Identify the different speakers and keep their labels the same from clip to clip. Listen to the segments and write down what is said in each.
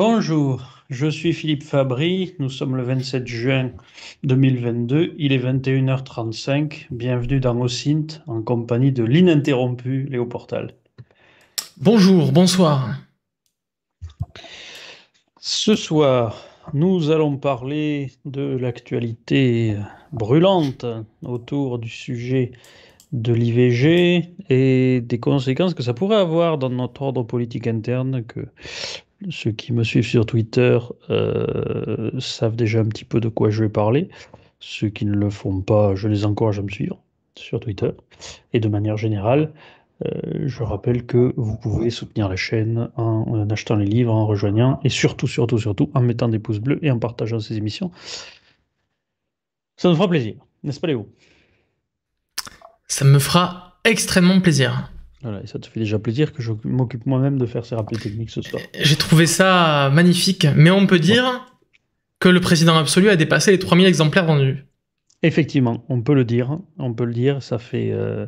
Speaker 1: Bonjour, je suis Philippe Fabry, nous sommes le 27 juin 2022, il est 21h35, bienvenue dans OSINT en compagnie de l'ininterrompu Léo Portal.
Speaker 2: Bonjour, bonsoir.
Speaker 1: Ce soir, nous allons parler de l'actualité brûlante autour du sujet de l'IVG et des conséquences que ça pourrait avoir dans notre ordre politique interne que ceux qui me suivent sur Twitter euh, savent déjà un petit peu de quoi je vais parler. Ceux qui ne le font pas, je les encourage à me suivre sur Twitter. Et de manière générale, euh, je rappelle que vous pouvez soutenir la chaîne en, en, achetant les livres, en rejoignant, et surtout, surtout, surtout, en mettant des pouces bleus et en partageant ces émissions. Ça nous fera plaisir, n'est-ce pas Léo Ça me fera
Speaker 2: extrêmement plaisir
Speaker 1: ça te fait déjà plaisir que je m'occupe moi-même de faire ces rappels techniques ce
Speaker 2: soir. J'ai trouvé ça magnifique, mais on peut dire que le président absolu a dépassé les 3000 exemplaires vendus.
Speaker 1: Effectivement, on peut le dire, on peut le dire, ça fait, euh,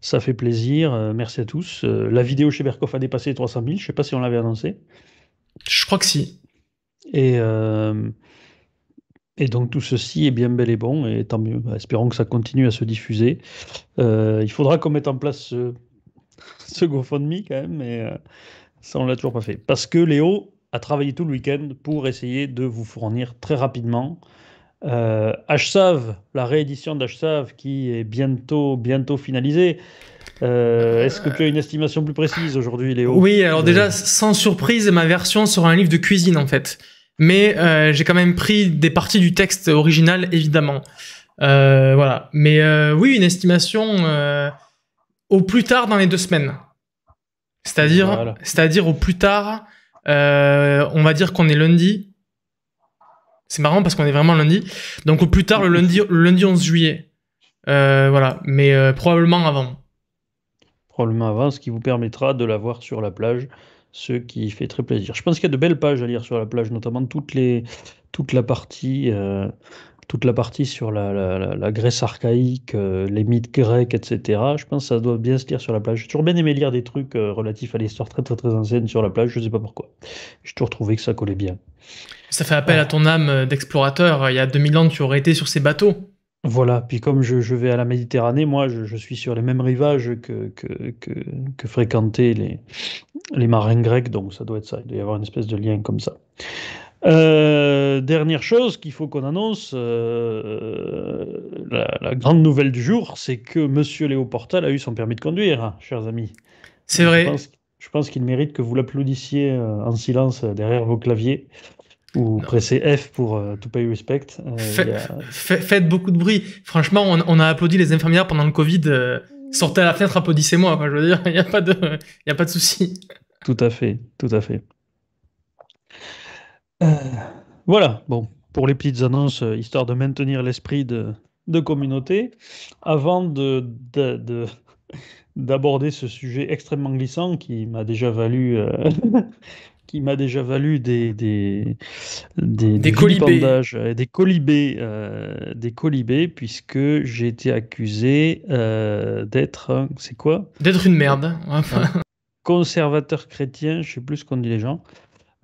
Speaker 1: ça fait plaisir, euh, merci à tous. Euh, la vidéo chez Berkoff a dépassé les 300 000, je ne sais pas si on l'avait annoncé. Je crois que si. Et, et donc tout ceci est bien bel et bon, et tant mieux, bah, espérons que ça continue à se diffuser. il faudra qu'on mette en place ce GoFundMe quand même, mais euh, ça, on l'a toujours pas fait. Parce que Léo a travaillé tout le week-end pour essayer de vous fournir très rapidement euh, HSAV, la réédition d'HSAV qui est bientôt, bientôt finalisée. Euh, est-ce que tu as une estimation plus précise aujourd'hui, Léo Oui, alors euh, déjà, sans
Speaker 2: surprise, ma version sera un livre de cuisine en fait. Mais j'ai quand même pris des parties du texte original, évidemment. voilà. Mais oui, une estimation au plus tard dans les deux semaines. C'est-à-dire, c'est-à-dire au plus tard, euh, on va dire qu'on est lundi. C'est marrant parce qu'on est vraiment lundi. Donc au plus tard, le lundi, lundi 11 juillet. Euh, voilà, mais euh, probablement avant.
Speaker 1: Probablement avant, ce qui vous permettra de la voir sur la plage, ce qui fait très plaisir. Je pense qu'il y a de belles pages à lire sur la plage, notamment toute la partie toute la partie sur la, Grèce archaïque, euh, les mythes grecs, etc. Je pense que ça doit bien se lire sur la plage. J'ai toujours bien aimé lire des trucs euh, relatifs à l'histoire très très très ancienne sur la plage, je ne sais pas pourquoi. J'ai toujours trouvé que ça collait bien.
Speaker 2: Ça fait appel à ton âme d'explorateur. Il y a 2000 ans, tu aurais été sur ces bateaux. Voilà, puis comme je, vais à la Méditerranée, moi je, suis sur les mêmes
Speaker 1: rivages que, que, fréquentaient les, les marins grecs, donc ça doit être ça. Il doit y avoir une espèce de lien comme ça. Euh, dernière chose qu'il faut qu'on annonce, euh, la, grande nouvelle du jour, c'est que Monsieur Léo Portal a eu son permis de conduire, chers amis. C'est vrai. Je pense, qu'il mérite que vous l'applaudissiez euh, en silence derrière vos claviers ou pressez F pour tout To Pay Respect. faites
Speaker 2: beaucoup de bruit. Franchement, on, a applaudi les infirmières pendant le Covid. sortez à la fenêtre, applaudissez-moi. je veux dire, il n'y a pas de, a pas de souci.
Speaker 1: Tout à fait, tout à fait voilà, bon, pour les petites annonces, euh, histoire de maintenir l'esprit de, communauté. Avant de, d'aborder ce sujet extrêmement glissant qui m'a déjà valu euh, qui m'a déjà valu des des des, euh, colibés, puisque j'ai été accusé d'être c'est quoi d'être une merde conservateur chrétien je sais plus ce qu'on dit les gens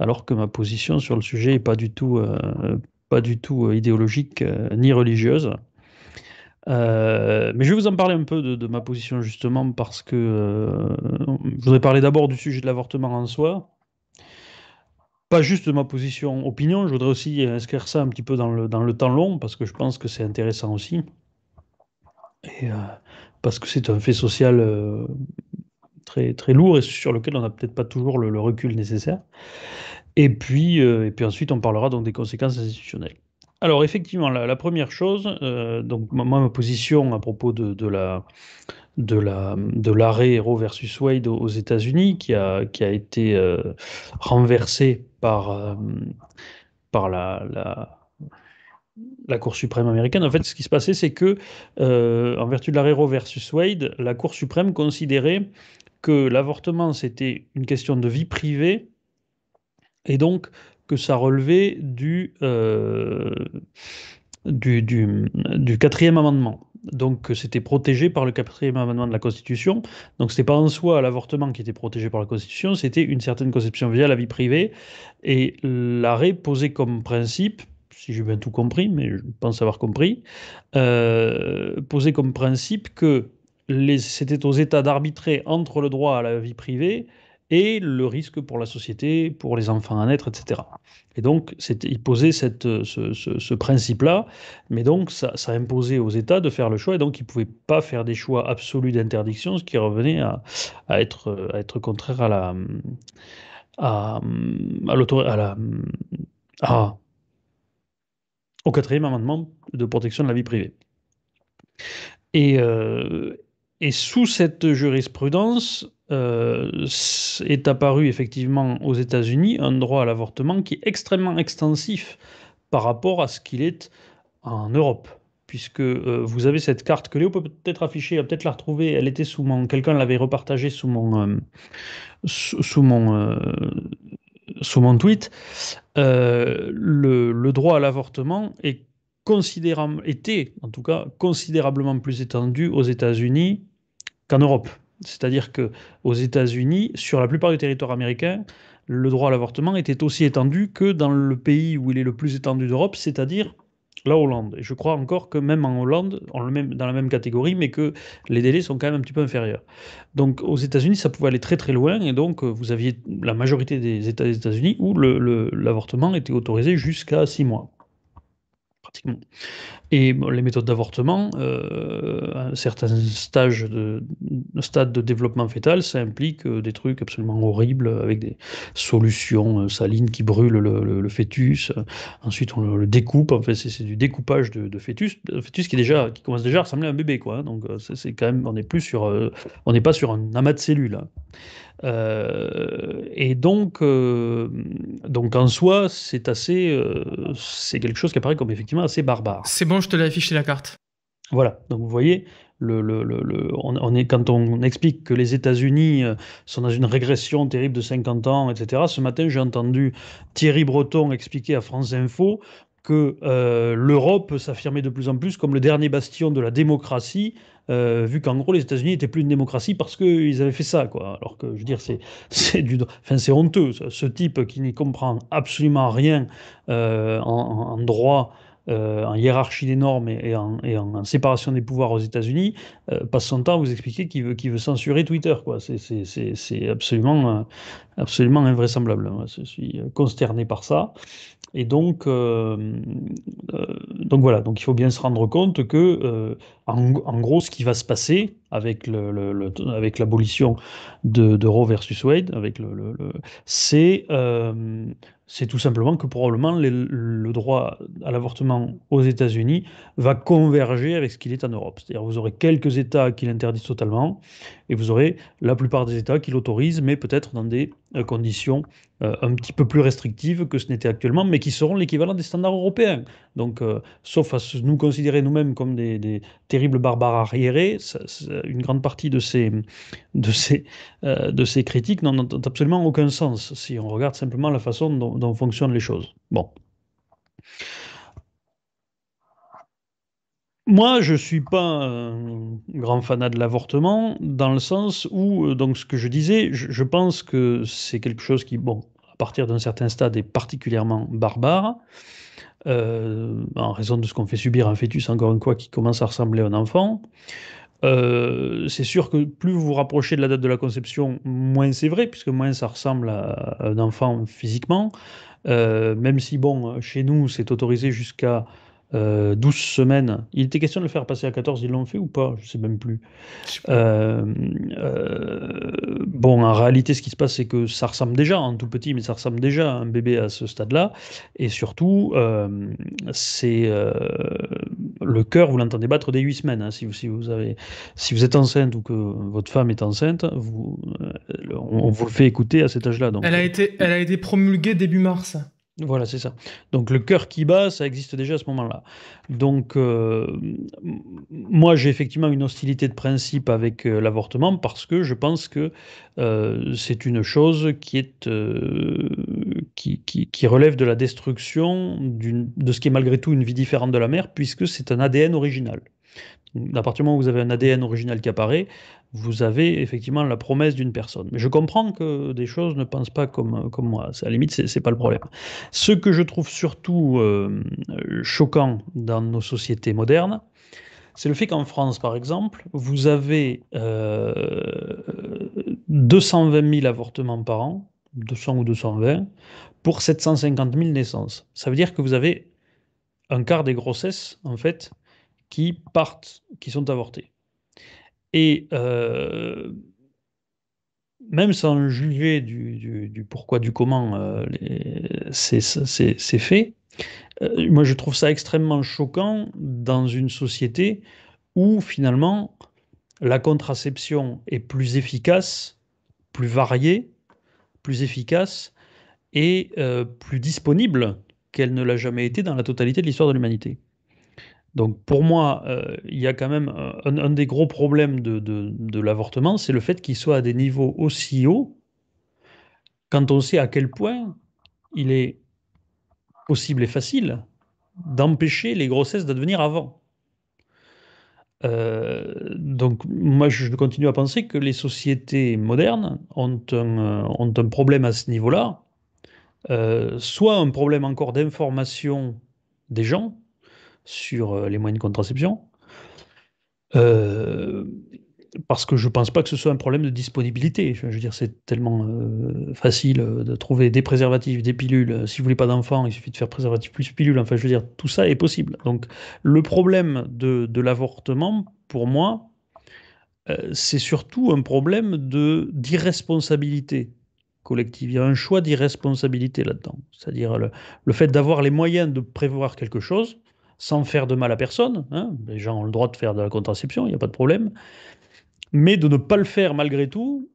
Speaker 1: alors que ma position sur le sujet n'est pas du tout, euh, pas du tout euh, idéologique euh, ni religieuse. mais je vais vous en parler un peu de, ma position justement parce que je voudrais parler d'abord du sujet de l'avortement en soi. Pas juste de ma position opinion, je voudrais aussi inscrire ça un petit peu dans le, dans le temps long parce que je pense que c'est intéressant aussi. Et parce que c'est un fait social très, très lourd et sur lequel on n'a peut-être pas toujours le recul nécessaire. Et puis, euh, et puis ensuite, on parlera donc des conséquences institutionnelles. Alors effectivement, la, première chose, euh, donc moi ma position à propos de, de la l'arrêt Roe versus Wade aux États-Unis qui a été euh, renversé par par la, la, Cour suprême américaine. En fait, ce qui se passait, c'est que en vertu de l'arrêt Roe versus Wade, la Cour suprême considérait que l'avortement c'était une question de vie privée et donc que ça relevait du, euh, quatrième amendement. Donc euh, c'était protégé par le quatrième amendement de la Constitution. Donc c'était pas en soi l'avortement qui était protégé par la Constitution, c'était une certaine conception via la vie privée. Et l'arrêt posait comme principe, si j'ai bien tout compris, mais je pense avoir compris, euh, posait comme principe que c'était aux États d'arbitrer entre le droit à la vie privée et le risque pour la société, pour les enfants à naître, etc. Et donc, il posait cette, ce, principe-là, mais donc ça, imposait aux États de faire le choix, et donc ils ne pouvaient pas faire des choix absolus d'interdiction, ce qui revenait à, être, à être, contraire à la... à, à la au quatrième amendement de protection de la vie privée. Et, euh, et sous cette jurisprudence, euh, est apparu effectivement aux États-Unis un droit à l'avortement qui est extrêmement extensif par rapport à ce qu'il est en Europe. Puisque euh, vous avez cette carte que Léo peut peut-être afficher, peut-être la retrouver. Elle était sous mon, quelqu'un l'avait repartagée sous mon, euh, sous, mon, sous mon tweet. Le, droit à l'avortement est était en tout cas considérablement plus étendu aux États-Unis qu'en Europe. C'est-à-dire que aux États-Unis, sur la plupart du territoire américain, le droit à l'avortement était aussi étendu que dans le pays où il est le plus étendu d'Europe, c'est-à-dire la Hollande. Et je crois encore que même en Hollande, on le dans la même catégorie, mais que les délais sont quand même un petit peu inférieurs. Donc aux États-Unis, ça pouvait aller très très loin, et donc euh, vous aviez la majorité des États des États-Unis où l'avortement était autorisé jusqu'à six mois. Et les méthodes d'avortement, euh, à certains stages de, stade de développement fœtal, ça implique euh, des trucs absolument horribles avec des solutions euh, salines qui brûlent le, fœtus. Ensuite, on le, découpe. En fait, c'est du découpage de, fœtus, un fœtus qui, est déjà, qui commence déjà à ressembler à un bébé, quoi. Hein. Donc, euh, c'est quand même, on n'est plus sur, on n'est pas sur un amas de cellules. Hein. Euh, et donc, euh, donc en soi, c'est assez, euh, c'est quelque chose qui apparaît comme effectivement assez barbare.
Speaker 2: C'est bon, je te l'ai affiché la carte.
Speaker 1: Voilà. Donc vous voyez, on, est, quand on explique que les États-Unis sont dans une régression terrible de 50 ans, etc. Ce matin, j'ai entendu Thierry Breton expliquer à France Info que l'Europe s'affirmait de plus en plus comme le dernier bastion de la démocratie euh, vu qu'en gros les États-Unis n'étaient plus une démocratie parce qu'ils avaient fait ça, quoi. Alors que je veux dire, c'est c'est du, enfin c'est honteux. Ce type qui n'y comprend absolument rien euh, en, droit. Euh, en hiérarchie des normes et, en, séparation des pouvoirs aux États-Unis, passe son temps à vous expliquer qu'il veut, qu'il veut censurer Twitter. Quoi. C'est, absolument, absolument invraisemblable. je suis consterné par ça. Et donc, euh, euh, donc voilà, donc il faut bien se rendre compte que, euh, en, gros, ce qui va se passer avec, le, avec l'abolition de, Roe versus Wade, avec c'est, c'est tout simplement que probablement le droit à l'avortement aux États-Unis va converger avec ce qu'il est en Europe. C'est-à-dire, vous aurez quelques États qui l'interdisent totalement, et vous aurez la plupart des États qui l'autorisent, mais peut-être dans des euh, conditions euh, un petit peu plus restrictives que ce n'était actuellement, mais qui seront l'équivalent des standards européens. Donc, euh, sauf à nous considérer nous-mêmes comme des, terribles barbares arriérés, une grande partie de ces, de ces, de ces critiques n'ont absolument aucun sens si on regarde simplement la façon dont, dont fonctionnent les choses. Bon. Moi, je ne suis pas un grand fanat de l'avortement, dans le sens où, euh, donc ce que je disais, je, pense que c'est quelque chose qui, bon, à partir d'un certain stade, est particulièrement barbare, euh, en raison de ce qu'on fait subir un fœtus, encore une fois, qui commence à ressembler à un enfant. Euh, c'est sûr que plus vous vous rapprochez de la date de la conception, moins c'est vrai, puisque moins ça ressemble à un enfant physiquement. même si, bon, chez nous, c'est autorisé jusqu'à 12 euh, semaines. Il était question de le faire passer à 14, ils l'ont fait ou pas Je ne sais même plus. Euh, euh, bon, en réalité, ce qui se passe, c'est que ça ressemble déjà, en hein, tout petit, mais ça ressemble déjà un bébé à ce stade-là. Et surtout, c'est le cœur, vous l'entendez battre dès 8 semaines. Hein. si, vous, êtes enceinte ou que votre femme est enceinte, on, vous le fait écouter à cet âge-là. elle a été promulguée début mars. Voilà, c'est ça. Donc le cœur qui bat, ça existe déjà à ce moment-là. Donc euh, moi, j'ai effectivement une hostilité de principe avec euh, l'avortement parce que je pense que euh, c'est une chose qui, est, qui, relève de la destruction de ce qui est malgré tout une vie différente de la mère, puisque c'est un ADN original. À partir du moment où vous avez un ADN original qui apparaît, vous avez effectivement la promesse d'une personne. Mais je comprends que des choses ne pensent pas comme, comme moi. À la limite, ce n'est pas le problème. Ce que je trouve surtout euh, choquant dans nos sociétés modernes, c'est le fait qu'en France, par exemple, vous avez 220 euh, 000 avortements par an, 200 ou 220, pour 750 000 naissances. Ça veut dire que vous avez un quart des grossesses, en fait, qui partent, qui sont avortés. Et euh, même sans juger du, pourquoi, du comment euh, c'est fait, euh, moi je trouve ça extrêmement choquant dans une société où finalement la contraception est plus efficace, plus variée, plus efficace et euh, plus disponible qu'elle ne l'a jamais été dans la totalité de l'histoire de l'humanité. Donc pour moi, euh, il y a quand même euh, un, des gros problèmes de, l'avortement, c'est le fait qu'il soit à des niveaux aussi hauts quand on sait à quel point il est possible et facile d'empêcher les grossesses d'advenir avant. Euh, donc moi, je continue à penser que les sociétés modernes ont un, problème à ce niveau-là, soit un problème encore d'information des gens, sur euh, les moyens de contraception. Euh, parce que je ne pense pas que ce soit un problème de disponibilité. Je, veux dire, c'est tellement euh, facile de trouver des préservatifs, des pilules. Si vous voulez pas d'enfants, il suffit de faire préservatif plus pilule. Enfin, je veux dire, tout ça est possible. Donc, le problème de, de l'avortement, pour moi, c'est surtout un problème de d'irresponsabilité collective. Il y a un choix d'irresponsabilité là-dedans. C'est-à-dire le fait d'avoir les moyens de prévoir quelque chose sans faire de mal à personne. Hein. Les gens ont le droit de faire de la contraception, il n'y a pas de problème. Mais de ne pas le faire malgré tout,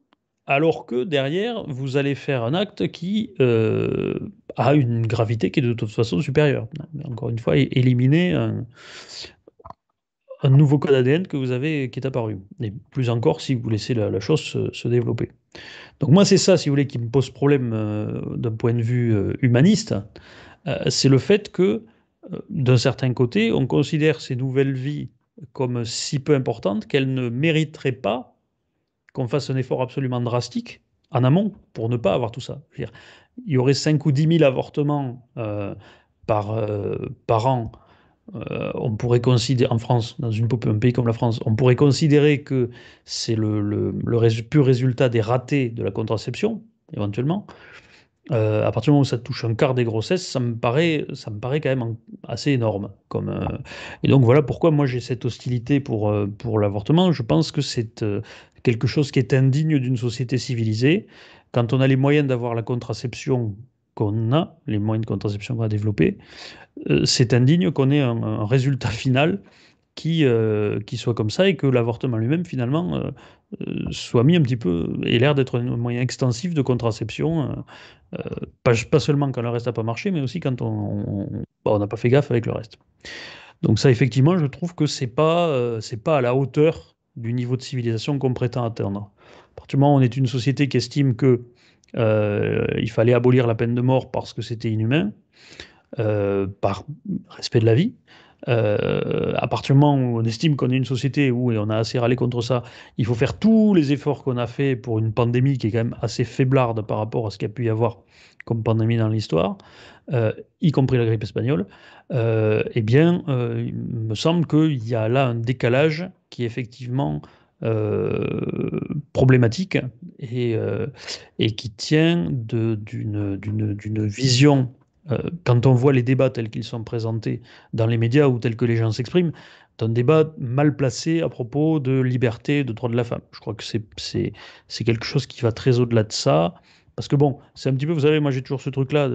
Speaker 1: alors que derrière, vous allez faire un acte qui euh, a une gravité qui est de toute façon supérieure. Encore une fois, éliminer un, nouveau code ADN que vous avez qui est apparu. Et plus encore si vous laissez la, chose se, développer. Donc moi, c'est ça, si vous voulez, qui me pose problème euh, d'un point de vue euh, humaniste, c'est le fait que euh, d'un certain côté, on considère ces nouvelles vies comme si peu importantes qu'elles ne mériteraient pas qu'on fasse un effort absolument drastique en amont pour ne pas avoir tout ça. il y aurait 5 ou 10 000 avortements euh, par, euh, par an. on pourrait considérer, en France, dans une, un pays comme la France, on pourrait considérer que c'est le, pur résultat des ratés de la contraception, éventuellement. Euh, à partir du moment où ça touche un quart des grossesses, ça me paraît, ça me paraît quand même assez énorme. Comme, euh, et donc voilà pourquoi moi j'ai cette hostilité pour, euh, pour l'avortement. Je pense que c'est quelque chose qui est indigne d'une société civilisée. Quand on a les moyens d'avoir la contraception qu'on a, les moyens de contraception qu'on a développés, c'est indigne qu'on ait un, résultat final qui, qui soit comme ça et que l'avortement lui-même finalement soit mis un petit peu, et l'air d'être un moyen extensif de contraception euh, pas, seulement quand le reste n'a pas marché, mais aussi quand on n'a bah, pas fait gaffe avec le reste. Donc ça, effectivement, je trouve que c'est pas euh, pas à la hauteur du niveau de civilisation qu'on prétend atteindre. À on est une société qui estime que euh, il fallait abolir la peine de mort parce que c'était inhumain, par respect de la vie, euh, à partir du moment où on estime qu'on est une société où, on a assez râlé contre ça, il faut faire tous les efforts qu'on a fait pour une pandémie qui est quand même assez faiblarde par rapport à ce qu'il y a pu y avoir comme pandémie dans l'histoire, euh, y compris la grippe espagnole, euh, eh bien, il me semble qu'il y a là un décalage qui est effectivement problématique et qui tient d'une vision euh, quand on voit les débats tels qu'ils sont présentés dans les médias ou tels que les gens s'expriment, d'un débat mal placé à propos de liberté, de droit de la femme. Je crois que c'est quelque chose qui va très au-delà de ça. Parce que bon, c'est un petit peu, vous savez, moi j'ai toujours ce truc-là,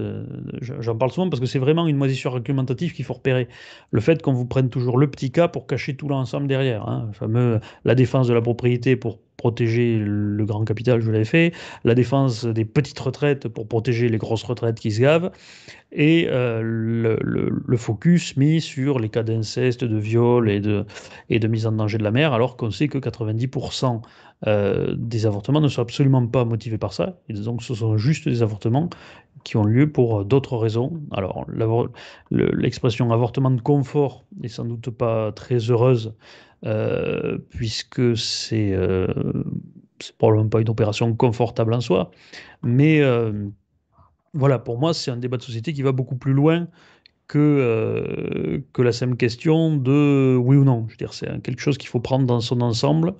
Speaker 1: j'en parle souvent, parce que c'est vraiment une moisissure argumentative qu'il faut repérer. Le fait qu'on vous prenne toujours le petit cas pour cacher tout l'ensemble derrière, hein, fameux, la défense de la propriété pour protéger le grand capital, je l'avais fait, la défense des petites retraites pour protéger les grosses retraites qui se gavent, et euh, le, focus mis sur les cas d'inceste, de viol et de, et de mise en danger de la mère, alors qu'on sait que 90% euh, des avortements ne sont absolument pas motivés par ça, et donc ce sont juste des avortements qui ont lieu pour euh, d'autres raisons. Alors l'expression avortement de confort n'est sans doute pas très heureuse euh, puisque euh, c'est probablement pas une opération confortable en soi. Mais euh, voilà, pour moi, c'est un débat de société qui va beaucoup plus loin que, que la simple question de oui ou non. Je veux dire, c'est quelque chose qu'il faut prendre dans son ensemble,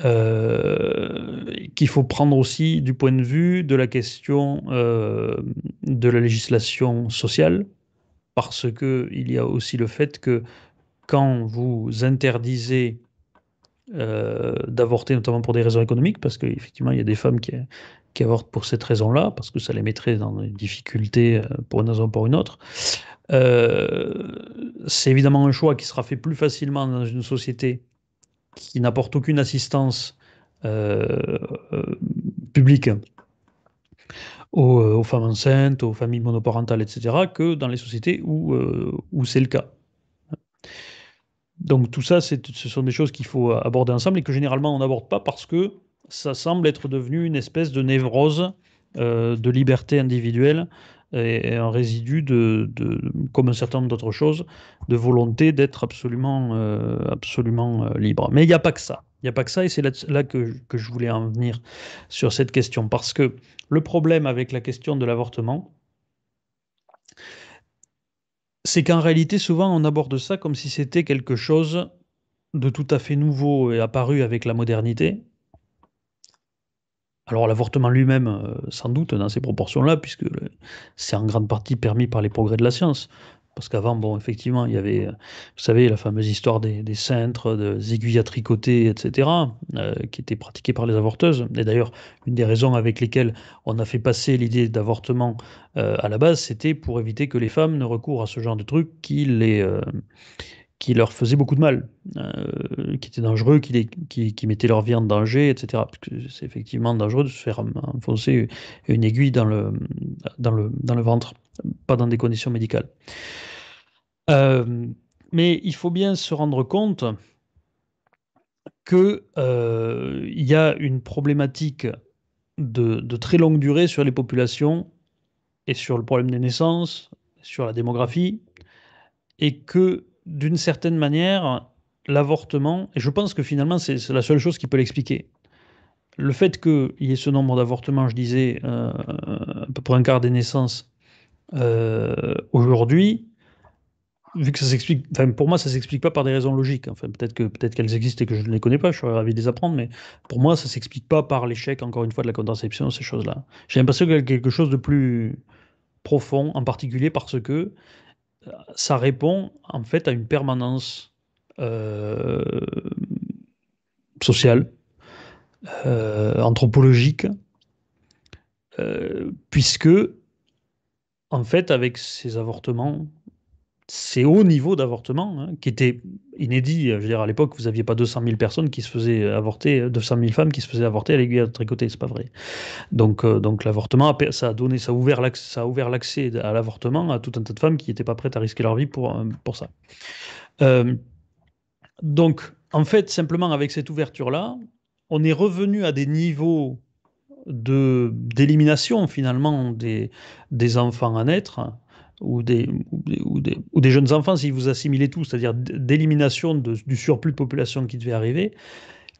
Speaker 1: qu'il faut prendre aussi du point de vue de la question de la législation sociale, parce qu'il y a aussi le fait que quand vous interdisez euh, d'avorter, notamment pour des raisons économiques, parce qu'effectivement, il y a des femmes qui, avortent pour cette raison-là, parce que ça les mettrait dans des difficultés euh, pour une raison ou pour une autre. Euh, c'est évidemment un choix qui sera fait plus facilement dans une société qui n'apporte aucune assistance publique aux, femmes enceintes, aux familles monoparentales, etc., que dans les sociétés où c'est le cas. Donc tout ça, ce sont des choses qu'il faut euh, aborder ensemble et que généralement on n'aborde pas parce que ça semble être devenu une espèce de névrose euh, de liberté individuelle et, un résidu de, comme un certain nombre d'autres choses, de volonté d'être absolument, euh, absolument libre. Mais il n'y a pas que ça. Il n'y a pas que ça, et c'est là, que je voulais en venir sur cette question. Parce que le problème avec la question de l'avortement, c'est qu'en réalité, souvent, on aborde ça comme si c'était quelque chose de tout à fait nouveau et apparu avec la modernité. Alors l'avortement lui-même, euh, sans doute, dans ces proportions-là, puisque c'est en grande partie permis par les progrès de la science. Parce qu'avant, bon, effectivement, il y avait, vous savez, la fameuse histoire des, cintres, des aiguilles à tricoter, etc., euh, qui était pratiquée par les avorteuses. Et d'ailleurs, une des raisons avec lesquelles on a fait passer l'idée d'avortement euh, à la base, c'était pour éviter que les femmes ne recourent à ce genre de truc qui les. Euh, qui leur faisait beaucoup de mal, qui était dangereux, qui, les, qui, mettait leur vie en danger, etc. C'est effectivement dangereux de se faire enfoncer une aiguille dans le, dans le, dans le ventre dans des conditions médicales. Euh, mais il faut bien se rendre compte qu'il euh, y a une problématique de, très longue durée sur les populations et sur le problème des naissances, sur la démographie, et que d'une certaine manière, l'avortement, et je pense que finalement c'est la seule chose qui peut l'expliquer, le fait qu'il y ait ce nombre d'avortements, je disais, euh, à peu près un quart des naissances, euh, aujourd'hui, vu que ça s'explique, pour moi ça s'explique pas par des raisons logiques. Hein. Enfin peut-être que peut-être qu'elles existent et que je ne les connais pas. Je serais ravi de les apprendre, mais pour moi ça s'explique pas par l'échec encore une fois de la contraception ces choses-là. J'ai l'impression qu'il y a quelque chose de plus profond, en particulier parce que euh, ça répond en fait à une permanence euh, sociale, anthropologique, puisque en fait, avec ces avortements, ces hauts niveaux d'avortement, hein, qui étaient inédits, je veux dire, à l'époque, vous n'aviez pas 200 000 personnes qui se faisaient avorter, 200 euh, 000 femmes qui se faisaient avorter à l'aiguille à tricoter, c'est pas vrai. Donc, euh, donc l'avortement, ça a donné, ça a ouvert l'accès à l'avortement à tout un tas de femmes qui n'étaient pas prêtes à risquer leur vie pour, euh, pour ça. donc, en fait, simplement avec cette ouverture-là, on est revenu à des niveaux de d'élimination finalement des, des enfants à naître ou des, ou des, jeunes enfants si vous assimilez tout, c'est-à-dire d'élimination du surplus de population qui devait arriver,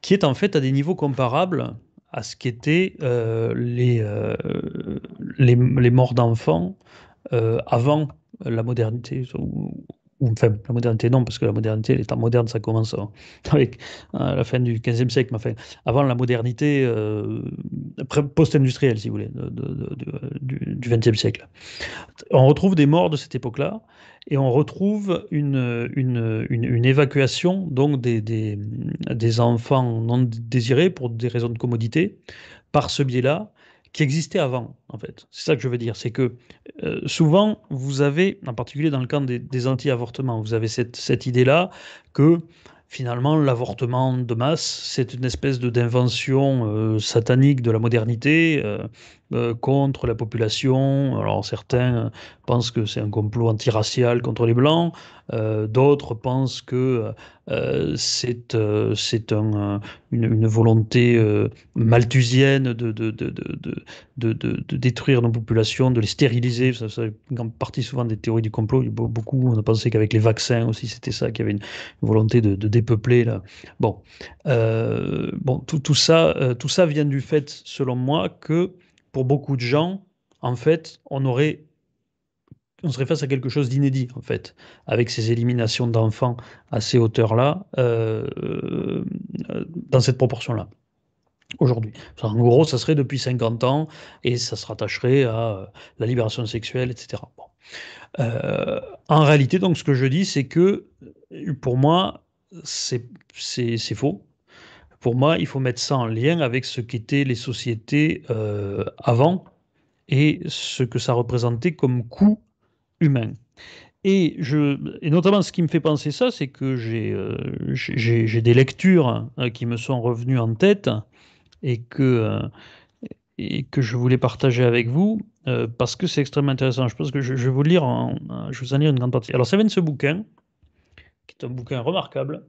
Speaker 1: qui est en fait à des niveaux comparables à ce qu'étaient euh, euh, les, les, morts d'enfants euh, avant la modernité, Enfin, la modernité, non, parce que la modernité, l'état moderne, ça commence hein, avec à euh, la fin du XVe siècle. Mais enfin, avant la modernité euh, post-industrielle, si vous voulez, du, XXe siècle. On retrouve des morts de cette époque-là et on retrouve une, évacuation donc des, des, enfants non désirés pour des raisons de commodité par ce biais-là qui existait avant, en fait. C'est ça que je veux dire, c'est que euh, souvent, vous avez, en particulier dans le camp des, anti-avortements, vous avez cette, idée-là que finalement, l'avortement de masse, c'est une espèce de d'invention euh, satanique de la modernité, euh, euh, contre la population. Alors certains pensent que c'est un complot antiracial contre les Blancs, euh, d'autres pensent que euh, c'est euh, un, une, volonté malthusienne de, de, de, de, détruire nos populations, de les stériliser. Ça, fait partie souvent des théories du complot. Beaucoup, on a pensé qu'avec les vaccins aussi, c'était ça, qu'il y avait une, volonté de, dépeupler. Là. Bon, bon tout, tout, ça, tout ça vient du fait, selon moi, que pour beaucoup de gens, en fait, on aurait on serait face à quelque chose d'inédit, en fait, avec ces éliminations d'enfants à ces hauteurs-là, euh, euh, dans cette proportion-là, aujourd'hui. En gros, ça serait depuis 50 ans, et ça se rattacherait à euh, la libération sexuelle, etc. en réalité, donc, ce que je dis, c'est que, pour moi, c'est faux. Pour moi, il faut mettre ça en lien avec ce qu'étaient les sociétés euh, avant et ce que ça représentait comme coût humain. Et, je, notamment, ce qui me fait penser ça, c'est que j'ai euh, des lectures hein, qui me sont revenues en tête et que, euh, je voulais partager avec vous parce que c'est extrêmement intéressant. Je pense que je, vais vous lire en, je vous en lire une grande partie. Alors, ça vient de ce bouquin, qui est un bouquin remarquable,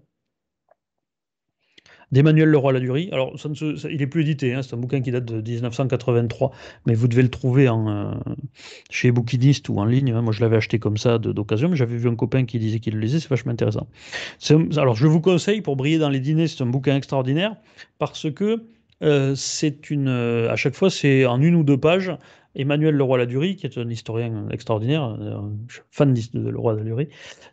Speaker 1: d'Emmanuel Leroy-Ladurie. Alors, ça ne il est plus édité, hein, c'est un bouquin qui date de 1983, mais vous devez le trouver en, euh, chez Bouquiniste ou en ligne. Hein. Moi, je l'avais acheté comme ça d'occasion, mais j'avais vu un copain qui disait qu'il le lisait, c'est vachement intéressant. Alors, je vous conseille, pour briller dans les dîners, c'est un bouquin extraordinaire, parce que euh, c'est une, euh, à chaque fois, c'est en une ou deux pages, Emmanuel Leroy Ladurie, qui est un historien extraordinaire, je fan de Leroy Ladurie,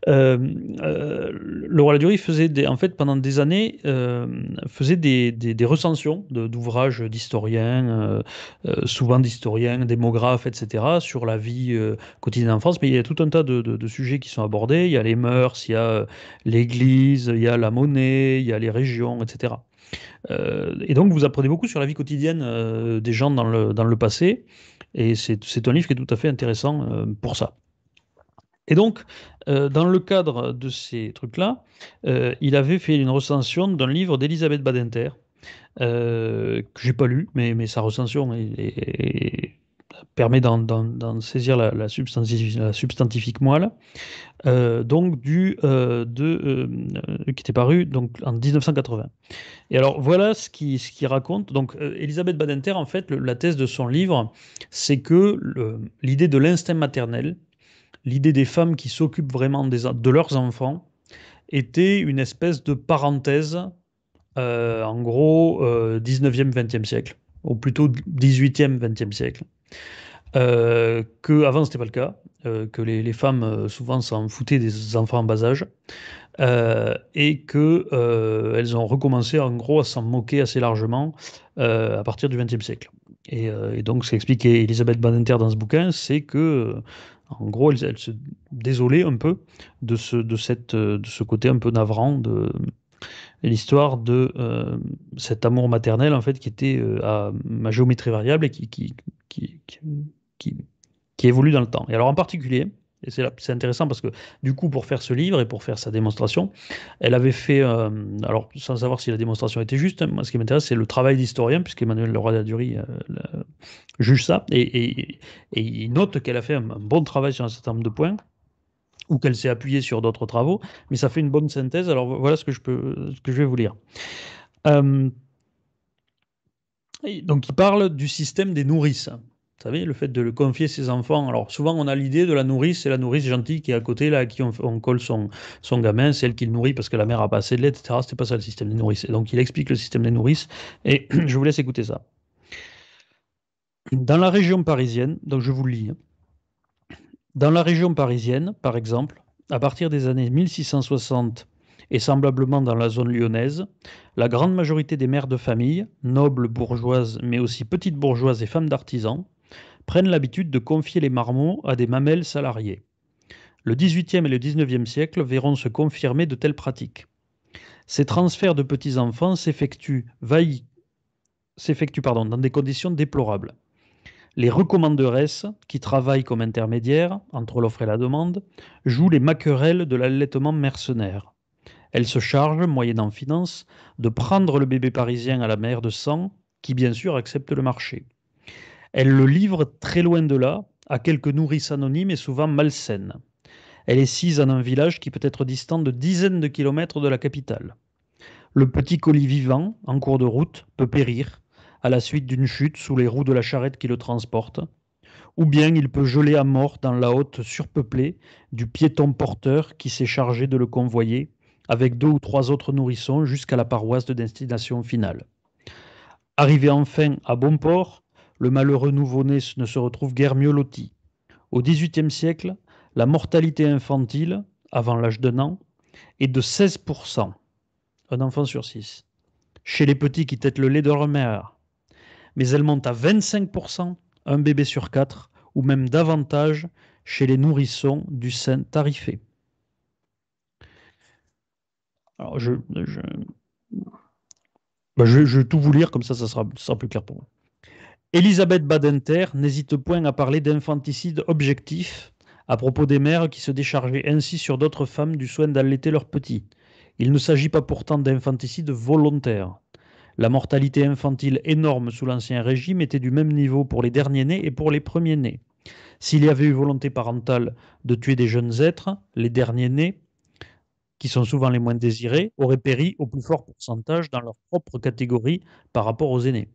Speaker 1: euh, euh Leroy Ladurie faisait, en fait, pendant des années, euh, faisait des, recensions d'ouvrages d'historiens, euh, souvent d'historiens, démographes, etc., sur la vie quotidienne en France. Mais il y a tout un tas de, sujets qui sont abordés. Il y a les mœurs, il y a l'Église, il y a la monnaie, il y a les régions, etc. et donc, vous apprenez beaucoup sur la vie quotidienne des gens dans le passé. Et c'est un livre qui est tout à fait intéressant euh, pour ça. Et donc, euh, dans le cadre de ces trucs-là, euh, il avait fait une recension d'un livre d'Elisabeth Badinter, que j'ai pas lu, mais, sa recension est permet d'en saisir la, substantifique, moelle, euh, donc du, euh, euh, qui était paru donc, en 1980. Et alors voilà ce qu'il ce qui raconte. Donc Elisabeth Badinter, en fait, la thèse de son livre, c'est que l'idée de l'instinct maternel, l'idée des femmes qui s'occupent vraiment des, de leurs enfants, était une espèce de parenthèse, en gros, 19e, 20e siècle ou plutôt 18e, 20e siècle qu'avant euh, que avant c'était pas le cas, euh, que les, femmes euh, souvent s'en foutaient des enfants en bas âge, et que elles ont recommencé en gros à s'en moquer assez largement à partir du XXe siècle. Et, donc ce qu'expliquait Elisabeth Badinter dans ce bouquin, c'est que en gros elles, se désolaient un peu de ce, de cette, de ce côté un peu navrant de, l'histoire de cet amour maternel en fait qui était à ma géométrie variable et qui, qui, qui, qui évolue dans le temps. Et alors en particulier, et c'est intéressant parce que du coup, pour faire ce livre et pour faire sa démonstration, elle avait fait, euh, alors sans savoir si la démonstration était juste, moi ce qui m'intéresse c'est le travail d'historien, puisqu'Emmanuel Emmanuel Leroy d'Adurie euh, juge ça, et, il note qu'elle a fait un, bon travail sur un certain nombre de points, ou qu'elle s'est appuyée sur d'autres travaux, mais ça fait une bonne synthèse, alors voilà ce que je, peux, ce que je vais vous lire. Euh, donc il parle du système des nourrices. Vous savez, le fait de confier ses enfants. Alors souvent, on a l'idée de la nourrice, c'est la nourrice gentille qui est à côté, là, à qui on, colle son, son gamin, celle elle qui le nourrit parce que la mère a pas assez de lait, etc. C'était pas ça le système des nourrices. Et donc il explique le système des nourrices et je vous laisse écouter ça. Dans la région parisienne, donc je vous le lis, hein. dans la région parisienne, par exemple, à partir des années 1660 et semblablement dans la zone lyonnaise, la grande majorité des mères de famille, nobles, bourgeoises, mais aussi petites bourgeoises et femmes d'artisans, prennent l'habitude de confier les marmots à des mamelles salariées. Le XVIIIe et le XIXe siècle verront se confirmer de telles pratiques. Ces transferts de petits-enfants s'effectuent dans des conditions déplorables. Les recommanderesses, qui travaillent comme intermédiaires entre l'offre et la demande, jouent les maquerelles de l'allaitement mercenaire. Elle se charge, moyennant finance, de prendre le bébé parisien à la mère de sang, qui bien sûr accepte le marché. Elle le livre très loin de là, à quelques nourrices anonymes et souvent malsaines. Elle est sise en un village qui peut être distant de dizaines de kilomètres de la capitale. Le petit colis vivant, en cours de route, peut périr à la suite d'une chute sous les roues de la charrette qui le transporte, ou bien il peut geler à mort dans la haute surpeuplée du piéton porteur qui s'est chargé de le convoyer avec deux ou trois autres nourrissons jusqu'à la paroisse de destination finale. Arrivé enfin à bon port, le malheureux nouveau-né ne se retrouve guère mieux loti. Au XVIIIe siècle, la mortalité infantile, avant l'âge d'un an, est de 16%, un enfant sur six, chez les petits qui têtent le lait de leur mère. Mais elle monte à 25%, un bébé sur quatre, ou même davantage, chez les nourrissons du sein tarifé. Bah, je, vais tout vous lire, comme ça, ça sera, ça sera plus clair pour moi. Elisabeth Badinter n'hésite point à parler d'infanticide objectif à propos des mères qui se déchargeaient ainsi sur d'autres femmes du soin d'allaiter leurs petits. Il ne s'agit pas pourtant d'infanticide volontaire. La mortalité infantile énorme sous l'Ancien Régime était du même niveau pour les derniers-nés et pour les premiers-nés. S'il y avait eu volonté parentale de tuer des jeunes êtres, les derniers-nés, qui sont souvent les moins désirés, auraient péri au plus fort pourcentage dans leur propre catégorie par rapport aux aînés.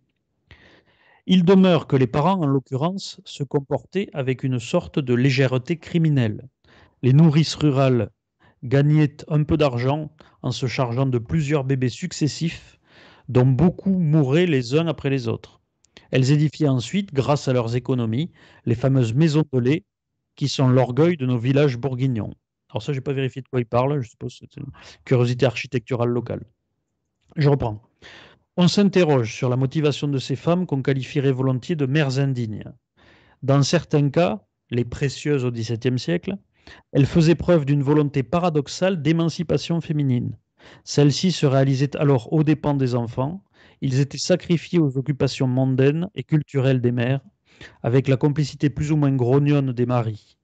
Speaker 1: Il demeure que les parents, en l'occurrence, se comportaient avec une sorte de légèreté criminelle. Les nourrices rurales gagnaient un peu d'argent en se chargeant de plusieurs bébés successifs, dont beaucoup mouraient les uns après les autres. Elles édifiaient ensuite, grâce à leurs économies, les fameuses maisons de lait qui sont l'orgueil de nos villages bourguignons. Alors ça, n'ai pas vérifié de quoi il parle, je suppose c'est une curiosité architecturale locale. Je reprends. On s'interroge sur la motivation de ces femmes qu'on qualifierait volontiers de mères indignes. Dans certains cas, les précieuses au XVIIe siècle, elles faisaient preuve d'une volonté paradoxale d'émancipation féminine. Celle-ci se réalisait alors aux dépens des enfants, ils étaient sacrifiés aux occupations mondaines et culturelles des mères, avec la complicité plus ou moins grognonne des maris.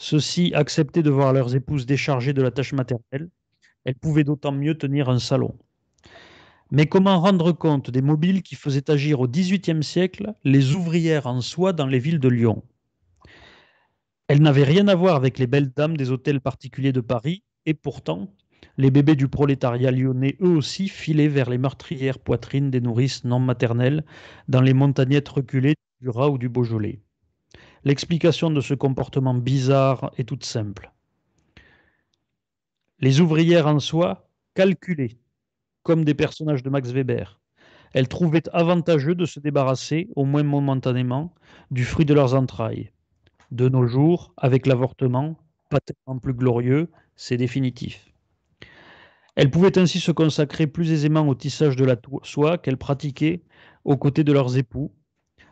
Speaker 1: Ceux-ci acceptaient de voir leurs épouses déchargées de la tâche maternelle. Elles pouvaient d'autant mieux tenir un salon. Mais comment rendre compte des mobiles qui faisaient agir au XVIIIe siècle les ouvrières en soie dans les villes de Lyon Elles n'avaient rien à voir avec les belles dames des hôtels particuliers de Paris, et pourtant, les bébés du prolétariat lyonnais, eux aussi, filaient vers les meurtrières poitrines des nourrices non maternelles dans les montagnettes reculées du rat ou du Beaujolais. L'explication de ce comportement bizarre est toute simple. Les ouvrières en soi calculaient, comme des personnages de Max Weber. Elles trouvaient avantageux de se débarrasser, au moins momentanément, du fruit de leurs entrailles. De nos jours, avec l'avortement, pas tellement plus glorieux, c'est définitif. Elles pouvaient ainsi se consacrer plus aisément au tissage de la soie qu'elles pratiquaient aux côtés de leurs époux,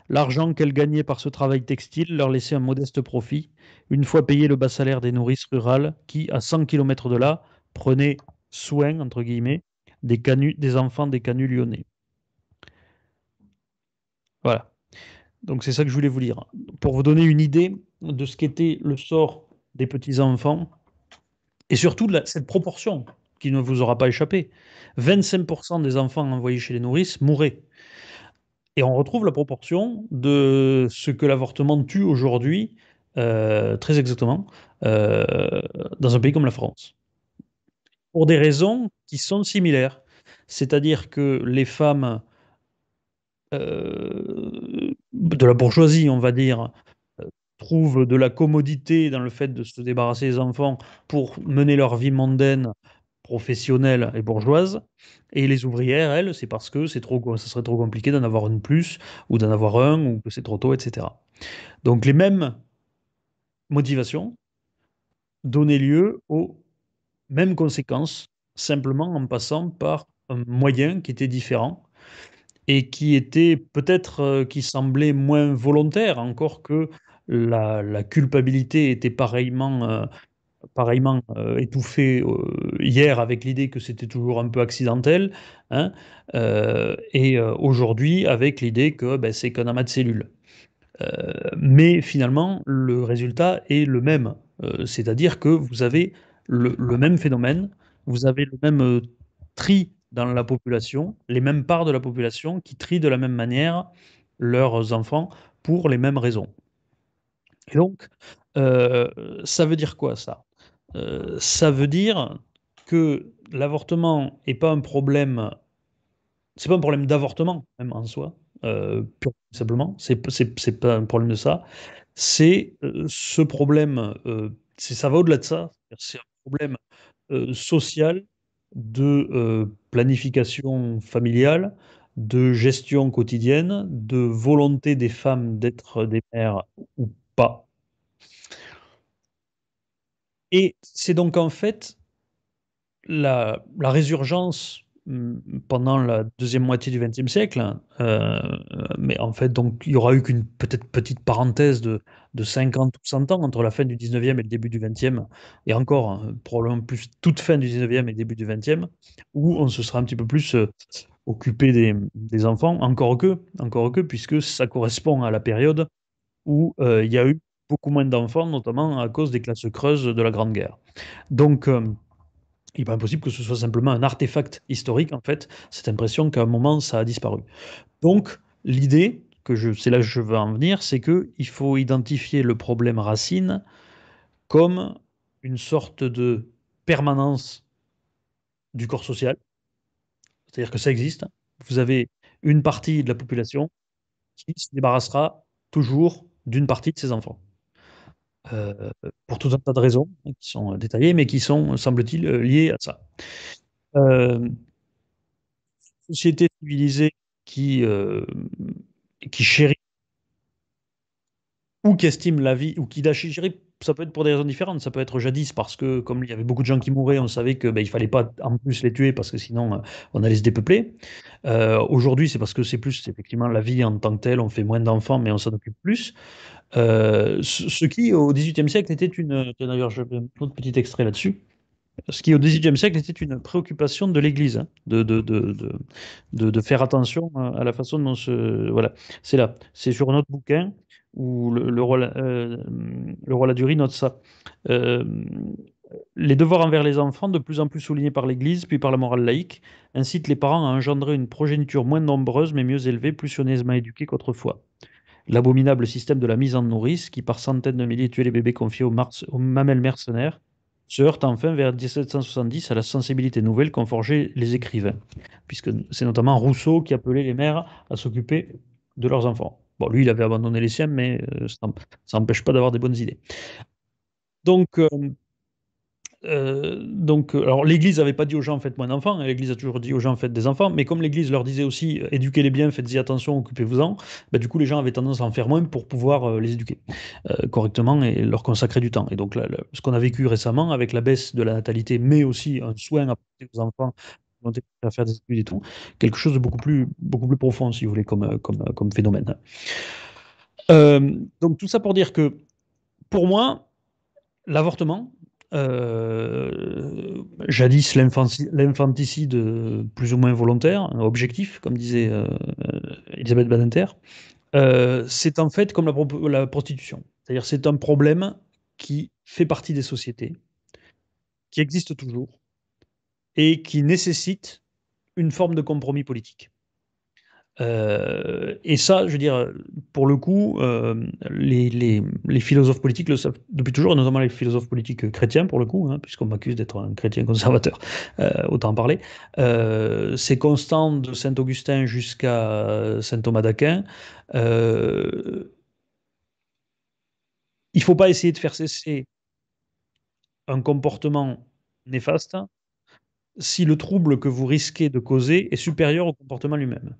Speaker 1: L'argent qu'elles gagnaient par ce travail textile leur laissait un modeste profit, une fois payé le bas salaire des nourrices rurales qui, à 100 km de là, prenaient soin, entre guillemets, des, enfants des canuts lyonnais. Voilà. Donc c'est ça que je voulais vous lire. Pour vous donner une idée de ce qu'était le sort des petits-enfants, et surtout de cette proportion qui ne vous aura pas échappé. 25% des enfants envoyés chez les nourrices mouraient. Et on retrouve la proportion de ce que l'avortement tue aujourd'hui, euh, très exactement, euh, dans un pays comme la France. Pour des raisons qui sont similaires. C'est-à-dire que les femmes euh, de la bourgeoisie, on va dire, trouvent de la commodité dans le fait de se débarrasser des enfants pour mener leur vie mondaine professionnelles et bourgeoises. Et les ouvrières, elles, c'est parce que c'est trop, ça serait trop compliqué d'en avoir une plus, ou d'en avoir un, ou que c'est trop tôt, etc. Donc les mêmes motivations donnaient lieu aux mêmes conséquences, simplement en passant par un moyen qui était différent et qui était peut-être, euh, qui semblait moins volontaire, encore que la, culpabilité était pareillement euh, pareillement euh, étouffé euh, hier avec l'idée que c'était toujours un peu accidentel, hein, euh, et aujourd'hui avec l'idée que ben, c'est qu'un amas de cellules. mais finalement, le résultat est le même, c'est-à-dire que vous avez le, même phénomène, vous avez le même tri dans la population, les mêmes parts de la population qui trient de la même manière leurs enfants pour les mêmes raisons. Et donc, ça veut dire quoi ça euh, ça veut dire que l'avortement n'est pas un problème, c'est pas un problème d'avortement même en soi, euh, pure, simplement, c'est pas un problème de ça, c'est euh, ce problème, euh, ça va au-delà de ça, c'est un problème social de planification familiale, de gestion quotidienne, de volonté des femmes d'être des mères ou pas, et c'est donc en fait la, résurgence mm, pendant la deuxième moitié du XXe siècle, hein, euh, mais en fait, donc il y aura eu qu'une peut-être petite parenthèse de, 50 ou 100 ans entre la fin du XIXe et le début du XXe, et encore hein, probablement plus toute fin du XIXe et début du XXe, où on se sera un petit peu plus euh, occupé des, enfants, encore que, encore que, puisque ça correspond à la période où euh, il y a eu beaucoup moins d'enfants, notamment à cause des classes creuses de la Grande Guerre. Donc, euh, il n'est pas impossible que ce soit simplement un artefact historique, en fait, cette impression qu'à un moment, ça a disparu. Donc, l'idée, que je, c'est là que je veux en venir, c'est qu'il faut identifier le problème racine comme une sorte de permanence du corps social. C'est-à-dire que ça existe. Vous avez une partie de la population qui se débarrassera toujours d'une partie de ses enfants. Euh, pour tout un tas de raisons qui sont euh, détaillées, mais qui sont, euh, semble-t-il, liées à ça. Euh, société civilisée qui, qui chérit ou estiment la vie, ou qui Shirip, ça peut être pour des raisons différentes. Ça peut être jadis parce que, comme il y avait beaucoup de gens qui mouraient, on savait qu'il ben, ne fallait pas en plus les tuer parce que sinon euh, on allait se dépeupler. Euh, aujourd'hui, c'est parce que c'est plus effectivement la vie en tant que telle, on fait moins d'enfants mais on s'en occupe plus. Euh, ce qui, au XVIIIe siècle, était une. D'ailleurs, je un autre petit extrait là-dessus ce qui au XVIIIe siècle était une préoccupation de l'Église, hein, de, de, de, de, faire attention à la façon dont se... Voilà, c'est là, c'est sur notre bouquin, où le, roi, euh, le Ladurie note ça. Euh, les devoirs envers les enfants, de plus en plus soulignés par l'Église puis par la morale laïque, incitent les parents à engendrer une progéniture moins nombreuse mais mieux élevée, plus soigneusement éduquée qu'autrefois. L'abominable système de la mise en nourrice, qui par centaines de milliers tuait les bébés confiés aux, aux mamelles mercenaires, se heurte enfin vers 1770 à la sensibilité nouvelle qu'ont forgé les écrivains, puisque c'est notamment Rousseau qui appelait les mères à s'occuper de leurs enfants. Bon, lui, il avait abandonné les siens, mais euh, ça n'empêche pas d'avoir des bonnes idées. Donc, euh, euh, donc, alors l'Église n'avait pas dit aux gens faites moins d'enfants, hein, l'Église a toujours dit aux gens faites des enfants, mais comme l'Église leur disait aussi éduquez-les bien, faites-y attention, occupez-vous-en, bah, du coup les gens avaient tendance à en faire moins pour pouvoir les éduquer correctement et leur consacrer du temps. Et donc ce qu'on a vécu récemment avec la baisse de la natalité, mais aussi un soin apporter aux enfants à faire des études et tout, quelque chose de beaucoup plus, beaucoup plus profond, si vous voulez, comme, euh, comme, euh, comme phénomène. Euh, donc tout ça pour dire que, pour moi, l'avortement, jadis l'infanticide plus ou moins volontaire, objectif, comme disait Elisabeth Badinter, c'est en fait comme la, la prostitution. C'est-à-dire c'est un problème qui fait partie des sociétés, qui existe toujours, et qui nécessite une forme de compromis politique. Euh, et ça, je veux dire, pour le coup, euh, les, philosophes politiques le savent depuis toujours, notamment les philosophes politiques chrétiens, pour le coup, hein, puisqu'on m'accuse d'être un chrétien conservateur, euh, autant en parler. c'est constant de Saint-Augustin jusqu'à Saint-Thomas d'Aquin. il ne faut pas essayer de faire cesser un comportement néfaste si le trouble que vous risquez de causer est supérieur au comportement lui-même.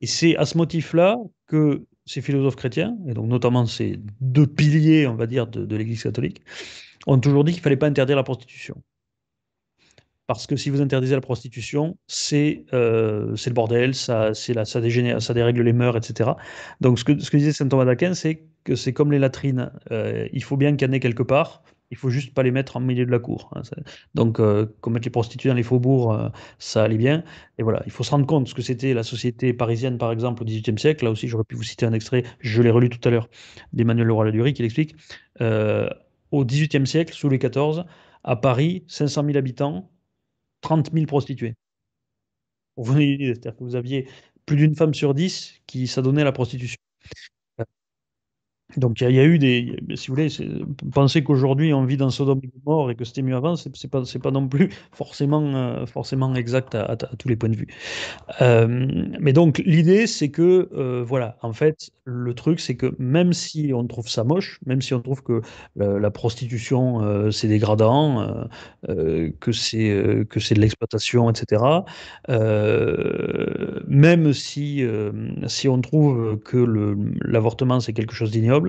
Speaker 1: Et c'est à ce motif-là que ces philosophes chrétiens, et donc notamment ces deux piliers, on va dire, de, l'Église catholique, ont toujours dit qu'il ne fallait pas interdire la prostitution. Parce que si vous interdisez la prostitution, c'est euh, le bordel, ça, ça, dégénère, ça dérègle les mœurs, etc. Donc ce que, disait saint Thomas d'Aquin, c'est que c'est comme les latrines. Euh, il faut bien qu'il y en ait quelque part il faut juste pas les mettre en milieu de la cour. Hein, Donc, euh, les prostituées dans les faubourgs, euh, ça allait bien. Et voilà, il faut se rendre compte ce que c'était la société parisienne, par exemple, au XVIIIe siècle. Là aussi, j'aurais pu vous citer un extrait, je l'ai relu tout à l'heure, d'Emmanuel Leroy-Ladurie, qui l'explique. Euh, au XVIIIe siècle, sous les XIV, à Paris, 500 000 habitants, 30 000 prostituées. vous cest dire que vous aviez plus d'une femme sur dix qui s'adonnait à la prostitution. Donc il y, a eu des, ben, si vous voulez, penser qu'aujourd'hui on vit dans Sodome et et que c'était mieux avant, c'est pas, pas non plus forcément, euh, forcément exact à, tous les points de vue. Euh, mais donc l'idée c'est que, euh, voilà, en fait, le truc c'est que même si on trouve ça moche, même si on trouve que la, prostitution c'est dégradant, que c'est que c'est de l'exploitation, etc. même si si on trouve que l'avortement c'est quelque chose d'ignoble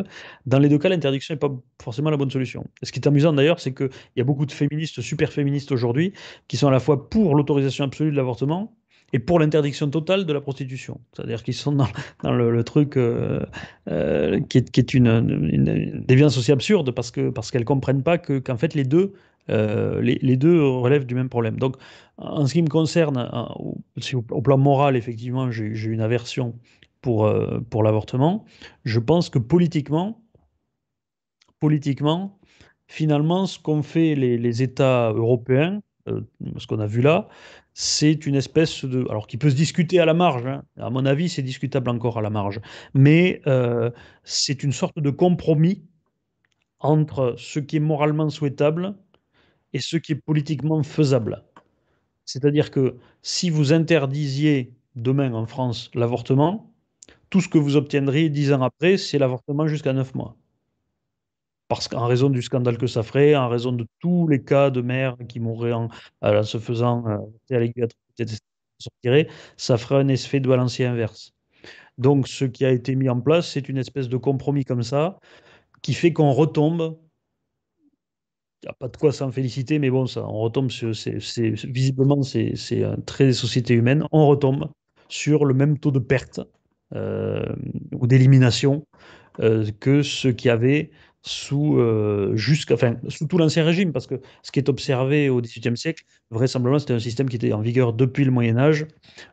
Speaker 1: dans les deux cas, l'interdiction n'est pas forcément la bonne solution. ce qui est amusant d'ailleurs, c'est qu'il y a beaucoup de féministes, super féministes aujourd'hui, qui sont à la fois pour l'autorisation absolue de l'avortement et pour l'interdiction totale de la prostitution. C'est-à-dire qu'ils sont dans, dans le, truc euh, euh, qui, est, une, déviance aussi absurde parce qu'elles parce comprennent pas qu'en fait les deux, euh, les, deux relèvent du même problème. Donc en ce qui me concerne, hein, au, plan moral, effectivement, j'ai, j'ai une aversion pour, euh, pour l'avortement, je pense que politiquement, politiquement finalement, ce qu'ont fait les, États européens, euh, ce qu'on a vu là, c'est une espèce de... Alors qui peut se discuter à la marge, hein. à mon avis c'est discutable encore à la marge, mais euh, c'est une sorte de compromis entre ce qui est moralement souhaitable et ce qui est politiquement faisable. C'est-à-dire que si vous interdisiez demain en France l'avortement, tout ce que vous obtiendriez dix ans après, c'est l'avortement jusqu'à neuf mois. Parce qu'en raison du scandale que ça ferait, en raison de tous les cas de mères qui mourraient en, euh, se faisant euh, à ça ferait un effet de balancier inverse. Donc, ce qui a été mis en place, c'est une espèce de compromis comme ça, qui fait qu'on retombe. Il n'y a pas de quoi s'en féliciter, mais bon, ça, on retombe sur, visiblement, c'est un euh, trait des sociétés humaines. On retombe sur le même taux de perte euh, ou d'élimination euh, que ce qui y sous, euh, sous tout l'Ancien Régime, parce que ce qui est observé au XVIIIe siècle, vraisemblablement, c'était un système qui était en vigueur depuis le Moyen Âge,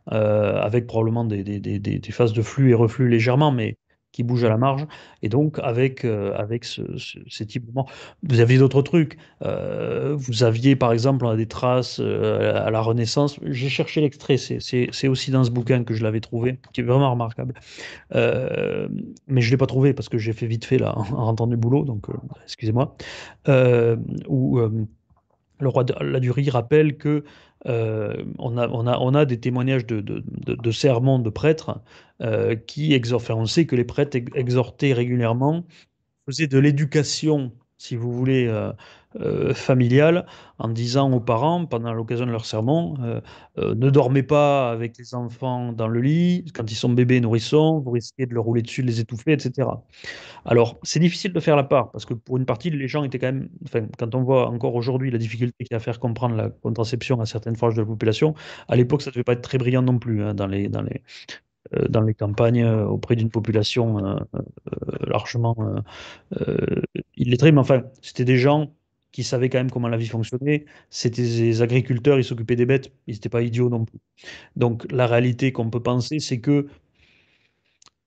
Speaker 1: avec probablement des, des, des, phases de flux et reflux légèrement, mais qui bouge à la marge. Et donc, avec, euh, avec ce, ces types de... Vous aviez d'autres trucs. Euh, vous aviez, par exemple, on euh, a des traces à la Renaissance. J'ai cherché l'extrait, c'est aussi dans ce bouquin que je l'avais trouvé, qui est vraiment remarquable. mais je ne l'ai pas trouvé parce que j'ai fait vite fait là, en, rentrant du boulot, donc excusez-moi. Où le roi de la Durie rappelle que euh, on, a, on, a, des témoignages de, sermons de prêtres euh, qui exhortaient. on sait que les prêtres exhortaient régulièrement, faisaient de l'éducation, si vous voulez, euh, euh, familiale en disant aux parents, pendant l'occasion de leur sermon, euh, euh, ne dormez pas avec les enfants dans le lit, quand ils sont bébés nourrissons, vous risquez de leur rouler dessus, de les étouffer, etc. Alors, c'est difficile de faire la part, parce que pour une partie, les gens étaient quand même, enfin, quand on voit encore aujourd'hui la difficulté qu'il y a à faire comprendre la contraception à certaines franges de la population, à l'époque, ça ne devait pas être très brillant non plus hein, dans les, dans les, dans les campagnes auprès d'une population largement illettrée. Mais enfin, c'était des gens qui savaient quand même comment la vie fonctionnait. C'était des agriculteurs, ils s'occupaient des bêtes, ils n'étaient pas idiots non plus. Donc la réalité qu'on peut penser, c'est que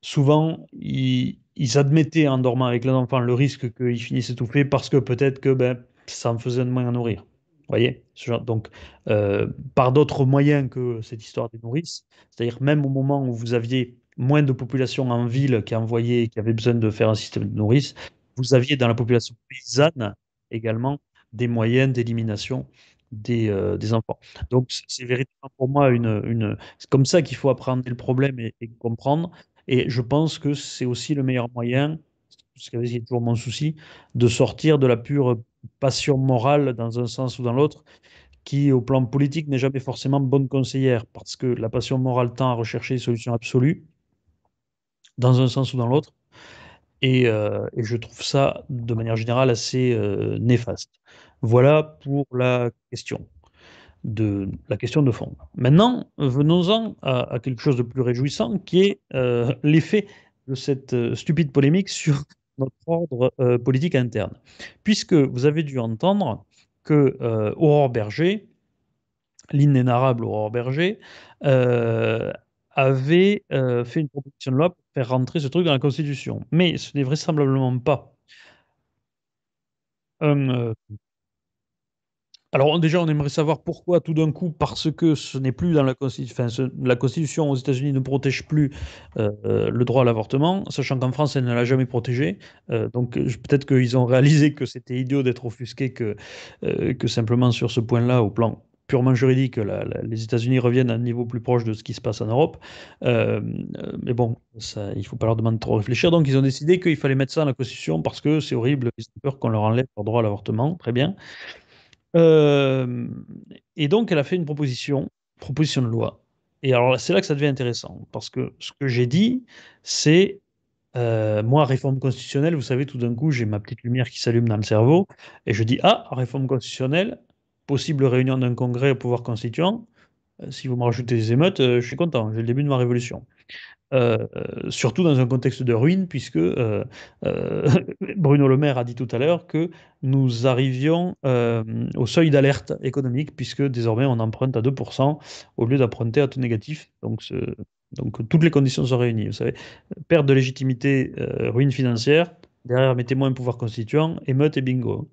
Speaker 1: souvent, ils, admettaient en dormant avec les enfants le risque qu'ils finissent étouffés parce que peut-être que ben, ça en faisait de moins à nourrir. voyez Donc, euh, par d'autres moyens que cette histoire des nourrices, c'est-à-dire même au moment où vous aviez moins de population en ville qui envoyait, qui avait besoin de faire un système de nourrice, vous aviez dans la population paysanne également des moyens d'élimination des, euh, des, enfants. Donc c'est véritablement pour moi une, une... c'est comme ça qu'il faut apprendre le problème et, comprendre. Et je pense que c'est aussi le meilleur moyen, parce c'est toujours mon souci, de sortir de la pure passion morale dans un sens ou dans l'autre, qui au plan politique n'est jamais forcément bonne conseillère, parce que la passion morale tend à rechercher des solutions absolues, dans un sens ou dans l'autre, euh, et, je trouve ça, de manière générale, assez euh, néfaste. Voilà pour la question de la question de fond. Maintenant, venons-en à, quelque chose de plus réjouissant, qui est euh, l'effet de cette stupide polémique sur notre ordre politique interne, puisque vous avez dû entendre que Aurore Berger, l'inénarrable Aurore Berger, avait euh, fait une proposition de loi pour faire rentrer ce truc dans la Constitution. Mais ce n'est vraisemblablement pas hum, euh, Alors, déjà, on aimerait savoir pourquoi tout d'un coup, parce que ce n'est plus dans la Constitution. la Constitution aux États-Unis ne protège plus euh, le droit à l'avortement, sachant qu'en France, elle ne l'a jamais protégé. donc, peut-être qu'ils ont réalisé que c'était idiot d'être offusqué que simplement sur ce point-là, au plan purement juridique, les États-Unis reviennent à un niveau plus proche de ce qui se passe en Europe. Euh, euh, mais bon, ça, il ne faut pas leur demander de trop réfléchir. Donc, ils ont décidé qu'il fallait mettre ça dans la Constitution parce que c'est horrible. Ils ont peur qu'on leur enlève leur droit à l'avortement. Très bien. Euh, et donc, elle a fait une proposition, proposition de loi. Et alors, c'est là que ça devient intéressant parce que ce que j'ai dit, c'est moi, réforme constitutionnelle, vous savez, tout d'un coup, j'ai ma petite lumière qui s'allume dans le cerveau et je dis Ah, réforme constitutionnelle, possible réunion d'un congrès au pouvoir constituant, euh, si vous me rajoutez des émeutes, euh, je suis content, j'ai le début de ma révolution. Euh, surtout dans un contexte de ruine, puisque Bruno Le Maire a dit tout à l'heure que nous arrivions au seuil d'alerte économique, puisque désormais on emprunte à 2% au lieu d'emprunter à taux négatif. Donc, donc toutes les conditions sont réunies. Vous savez, perte de légitimité, ruine financière, derrière mettez-moi un pouvoir constituant, émeute et bingo.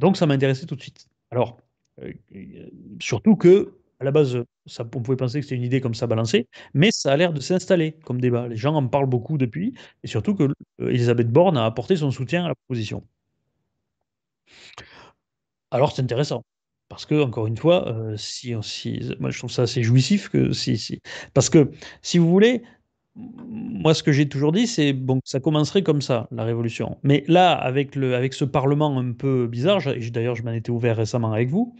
Speaker 1: donc ça m'intéressait tout de suite. Alors, euh, euh, surtout que, à la base, on pouvait penser que c'était une idée comme ça balancée, mais ça a l'air de s'installer comme débat. Les gens en parlent beaucoup depuis, et surtout que euh, Borne a apporté son soutien à la proposition. Alors, c'est intéressant. Parce que, encore une fois, si, si, moi je trouve ça assez jouissif que Parce que, si vous voulez, moi, ce que j'ai toujours dit, c'est bon, ça commencerait comme ça, la révolution. Mais là, avec, le, avec ce Parlement un peu bizarre, d'ailleurs, je m'en étais ouvert récemment avec vous,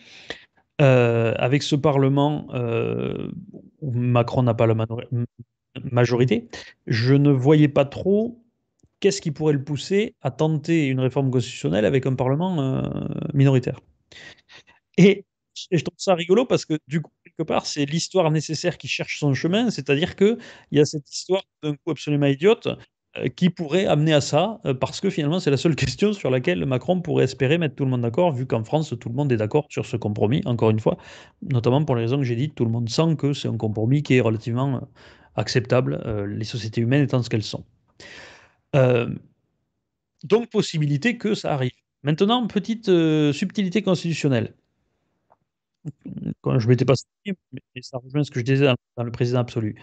Speaker 1: euh, avec ce Parlement euh, où Macron n'a pas la majorité, je ne voyais pas trop qu'est-ce qui pourrait le pousser à tenter une réforme constitutionnelle avec un Parlement euh, minoritaire. Et et je trouve ça rigolo parce que du coup, quelque part, c'est l'histoire nécessaire qui cherche son chemin, c'est-à-dire qu'il y a cette histoire d'un coup absolument idiote euh, qui pourrait amener à ça, euh, parce que finalement, c'est la seule question sur laquelle Macron pourrait espérer mettre tout le monde d'accord, vu qu'en France, tout le monde est d'accord sur ce compromis, encore une fois, notamment pour les raisons que j'ai dites, tout le monde sent que c'est un compromis qui est relativement euh, acceptable, les sociétés humaines étant ce qu'elles sont. donc, possibilité que ça arrive. Maintenant, petite subtilité constitutionnelle quand je m'étais pas mais ça rejoint ce que je disais dans, le président absolu,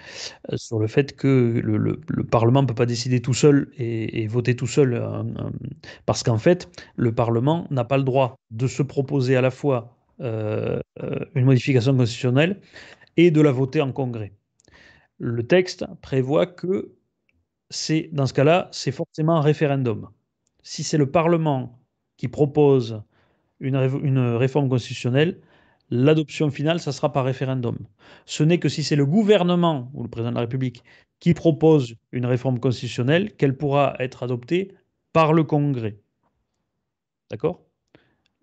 Speaker 1: euh, sur le fait que le, Parlement ne peut pas décider tout seul et, voter tout seul, euh, euh, parce qu'en fait, le Parlement n'a pas le droit de se proposer à la fois une modification constitutionnelle et de la voter en Congrès. Le texte prévoit que c'est, dans ce cas-là, c'est forcément un référendum. Si c'est le Parlement qui propose une réforme constitutionnelle, l'adoption finale, ça sera par référendum. Ce n'est que si c'est le gouvernement ou le président de la République qui propose une réforme constitutionnelle qu'elle pourra être adoptée par le Congrès. D'accord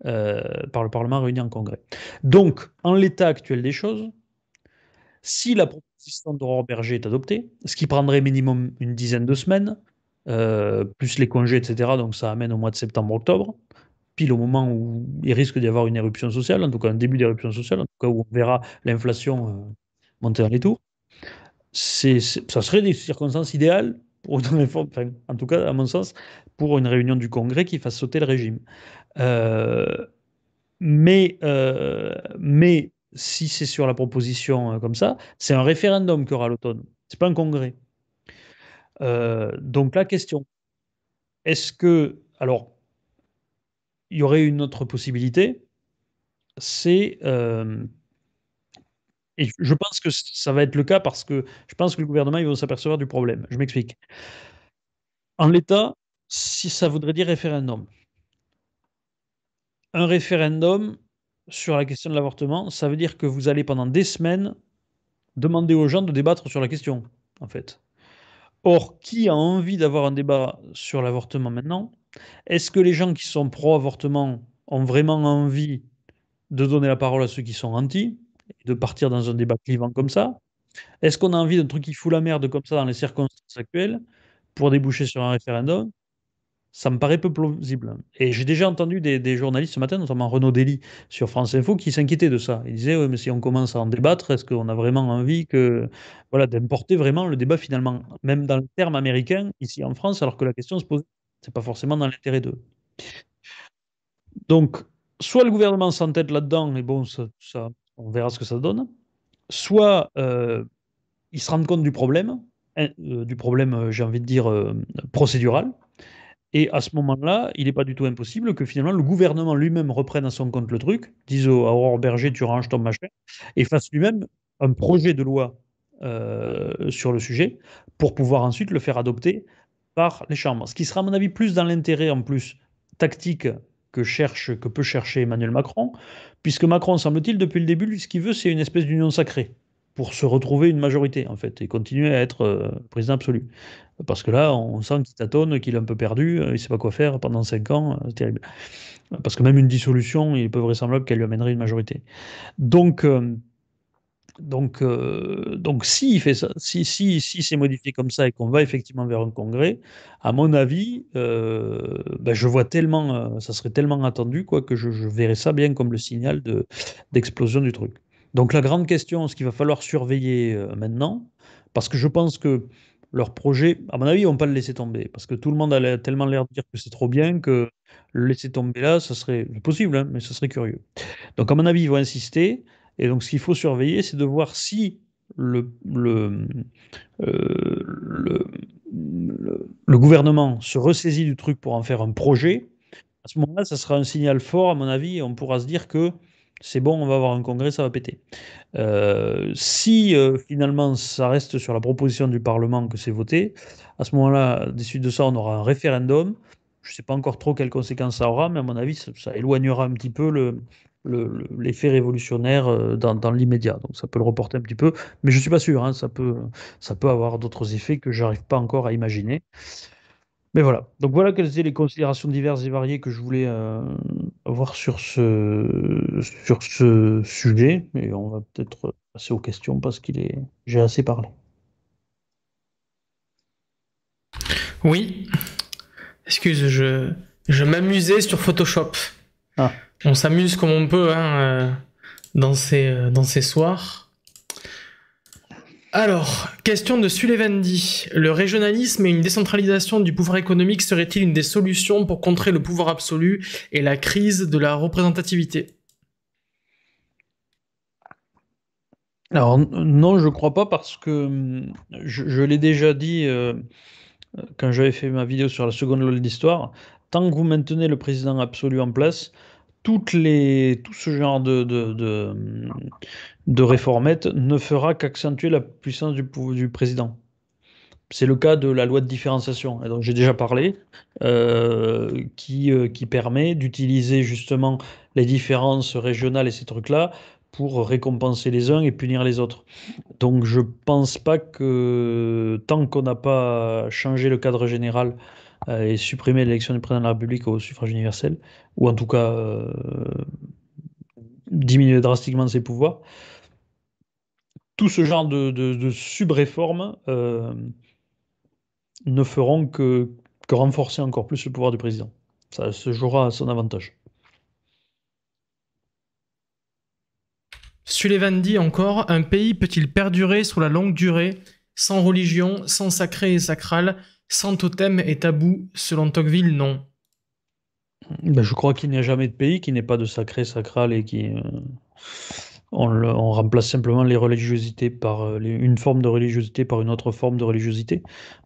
Speaker 1: euh, Par le Parlement réuni en Congrès. Donc, en l'état actuel des choses, si la proposition d'Aurore Berger est adoptée, ce qui prendrait minimum une dizaine de semaines, euh, plus les congés, etc., donc ça amène au mois de septembre-octobre, pile au moment où il risque d'y avoir une éruption sociale, en tout cas un début d'éruption sociale, en tout cas où on verra l'inflation euh, monter dans les tours. ça serait des circonstances idéales, pour, en tout cas à mon sens, pour une réunion du Congrès qui fasse sauter le régime. Euh, mais, euh, mais si c'est sur la proposition comme ça, c'est un référendum qu'il y aura l'automne, c'est pas un Congrès. donc la question, est-ce que, alors il y aurait une autre possibilité, c'est euh, et je pense que ça va être le cas parce que je pense que le gouvernement il va s'apercevoir du problème. Je m'explique. En l'état, si ça voudrait dire référendum, un référendum sur la question de l'avortement, ça veut dire que vous allez pendant des semaines demander aux gens de débattre sur la question, en fait. Or, qui a envie d'avoir un débat sur l'avortement maintenant est-ce que les gens qui sont pro-avortement ont vraiment envie de donner la parole à ceux qui sont anti, et de partir dans un débat clivant comme ça Est-ce qu'on a envie d'un truc qui fout la merde comme ça dans les circonstances actuelles pour déboucher sur un référendum ça me paraît peu plausible. Et j'ai déjà entendu des, journalistes ce matin, notamment Renaud Dely sur France Info, qui s'inquiétaient de ça. Ils disaient, mais si on commence à en débattre, est-ce qu'on a vraiment envie que, voilà, d'importer vraiment le débat finalement, même dans le terme américain, ici en France, alors que la question se pose c'est pas forcément dans l'intérêt d'eux. Donc, soit le gouvernement s'entête là-dedans, et bon, ça, on verra ce que ça donne, soit euh, il se rendent compte du problème, hein, euh, du problème, euh, j'ai envie de dire, procédural, et à ce moment-là, il n'est pas du tout impossible que finalement le gouvernement lui-même reprenne à son compte le truc, dise à Aurore Berger, tu ranges ton machin, et fasse lui-même un projet de loi sur le sujet pour pouvoir ensuite le faire adopter par les chambres. Ce qui sera, à mon avis, plus dans l'intérêt en plus tactique que, cherche, que peut chercher Emmanuel Macron, puisque Macron, semble-t-il, depuis le début, ce qu'il veut, c'est une espèce d'union sacrée pour se retrouver une majorité, en fait, et continuer à être euh, président absolu. Parce que là, on sent qu'il tâtonne, qu'il est un peu perdu, euh, il ne sait pas quoi faire pendant cinq ans, euh, c'est terrible. Parce que même une dissolution, il peut peu vraisemblable qu'elle lui amènerait une majorité. Donc, donc, euh, donc si, fait ça, si, si, c'est modifié comme ça et qu'on va effectivement vers un congrès, à mon avis, euh, ben, je vois tellement, euh, ça serait tellement attendu quoi, que je, verrais ça bien comme le signal d'explosion du truc. Donc la grande question, ce qu'il va falloir surveiller maintenant, parce que je pense que leur projet, à mon avis, ils vont pas le laisser tomber, parce que tout le monde a tellement l'air de dire que c'est trop bien que le laisser tomber là, ce serait possible, hein, mais ce serait curieux. Donc à mon avis, ils vont insister. Et donc, ce qu'il faut surveiller, c'est de voir si euh, le, le, le, gouvernement se ressaisit du truc pour en faire un projet. À ce moment-là, ça sera un signal fort, à mon avis, et on pourra se dire que c'est bon, on va avoir un congrès, ça va péter. Euh, si euh, finalement ça reste sur la proposition du Parlement que c'est voté, à ce moment-là, des suites de ça, on aura un référendum. Je ne sais pas encore trop quelles conséquences ça aura, mais à mon avis, ça éloignera un petit peu le, l'effet révolutionnaire euh, dans, l'immédiat. Donc ça peut le reporter un petit peu, mais je ne suis pas sûr, hein, ça, peut, ça peut avoir d'autres effets que j'arrive pas encore à imaginer. Mais voilà, donc voilà quelles étaient les considérations diverses et variées que je voulais euh, avoir sur ce, sur ce sujet, et on va peut-être passer aux questions parce qu'il est j'ai assez parlé.
Speaker 2: Oui, excuse, je, je m'amusais sur Photoshop. Ah. On s'amuse comme on peut hein, euh, dans, ces, euh, dans ces soirs. Alors, question de Sullivandy. Le régionalisme et une décentralisation du pouvoir économique seraient-ils une des solutions pour contrer le pouvoir absolu et la crise de la représentativité
Speaker 1: Alors non, je ne crois pas parce que hum, je, l'ai déjà dit euh, quand j'avais fait ma vidéo sur la seconde loi d'histoire, tant que vous maintenez le président absolu en place, tout ce genre de, de, ne fera qu'accentuer la puissance du, président. C'est le cas de la loi de différenciation, dont j'ai déjà parlé, euh, qui, euh, qui permet d'utiliser justement les différences régionales et ces trucs-là pour récompenser les uns et punir les autres. Donc je ne pense pas que tant qu'on n'a pas changé le cadre général euh, et supprimer l'élection du président de la République au suffrage universel, ou en tout cas euh, diminuer drastiquement ses pouvoirs. Tout ce genre de, de, sub-réformes euh, ne feront que, renforcer encore plus le pouvoir du président. Ça se jouera à son avantage.
Speaker 2: Sullivan dit encore Un pays peut-il perdurer sur la longue durée, sans religion, sans sacré et sacral, sans totem et tabou, selon Tocqueville, non. Ben,
Speaker 1: je crois qu'il n'y a jamais de pays qui n'ait pas de sacré sacral et qui. Euh, on, remplace simplement les religiosités par euh, une forme de religiosité par une autre forme de religiosité.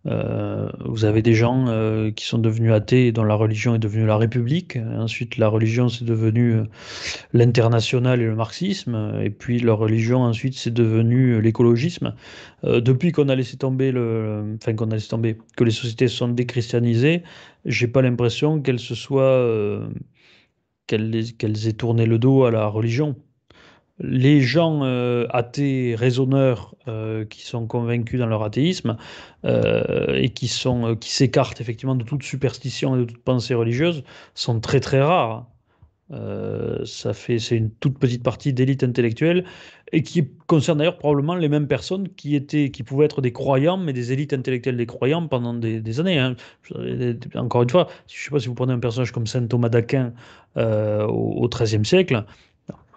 Speaker 1: Euh, vous avez des gens euh, qui sont devenus athées et dont la religion est devenue la République. Ensuite, la religion c'est devenu l'international et le marxisme. Et puis leur religion ensuite c'est devenu l'écologisme. depuis qu'on a laissé tomber le, qu'on a laissé tomber, que les sociétés sont déchristianisées, j'ai pas l'impression qu'elles se soient qu'elles aient tourné le dos à la religion les gens euh, athées raisonneurs euh, qui sont convaincus dans leur athéisme euh, et qui s'écartent effectivement de toute superstition et de toute pensée religieuse sont très très rares. ça fait c'est une toute petite partie d'élite intellectuelle et qui concerne d'ailleurs probablement les mêmes personnes qui qui pouvaient être des croyants mais des élites intellectuelles des croyants pendant des, années. Hein. Encore une fois, je ne sais pas si vous prenez un personnage comme saint Thomas d'Aquin au XIIIe siècle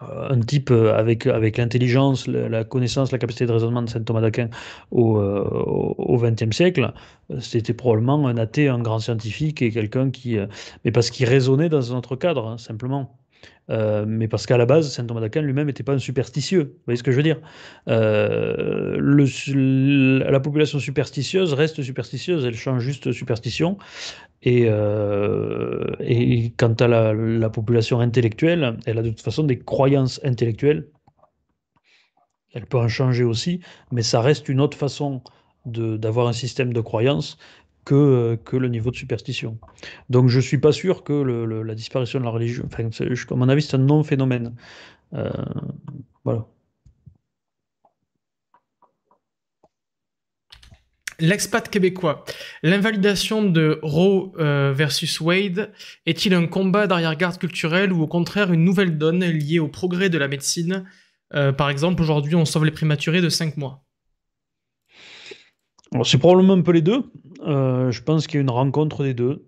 Speaker 1: euh, un type euh, avec, avec l'intelligence, la connaissance, la capacité de raisonnement de saint Thomas d'Aquin au XXe euh, siècle, c'était probablement un athée, un grand scientifique et quelqu'un qui. Mais parce qu'il raisonnait dans un autre cadre, hein, simplement. mais parce qu'à la base, saint Thomas d'Aquin lui-même n'était pas un superstitieux. Vous voyez ce que je veux dire le, La population superstitieuse reste superstitieuse, elle change juste superstition. Euh, et, quant à la, population intellectuelle, elle a de toute façon des croyances intellectuelles. Elle peut en changer aussi, mais ça reste une autre façon d'avoir un système de croyances que, que le niveau de superstition. Donc je ne suis pas sûr que la disparition de la religion, enfin, à mon avis, c'est un non-phénomène. Euh, voilà.
Speaker 2: L'expat québécois. L'invalidation de Roe euh, versus Wade est-il un combat d'arrière-garde culturel ou au contraire une nouvelle donne liée au progrès de la médecine euh, Par exemple, aujourd'hui, on sauve les prématurés de 5 mois.
Speaker 1: C'est probablement un peu les deux. Euh, je pense qu'il y a une rencontre des deux.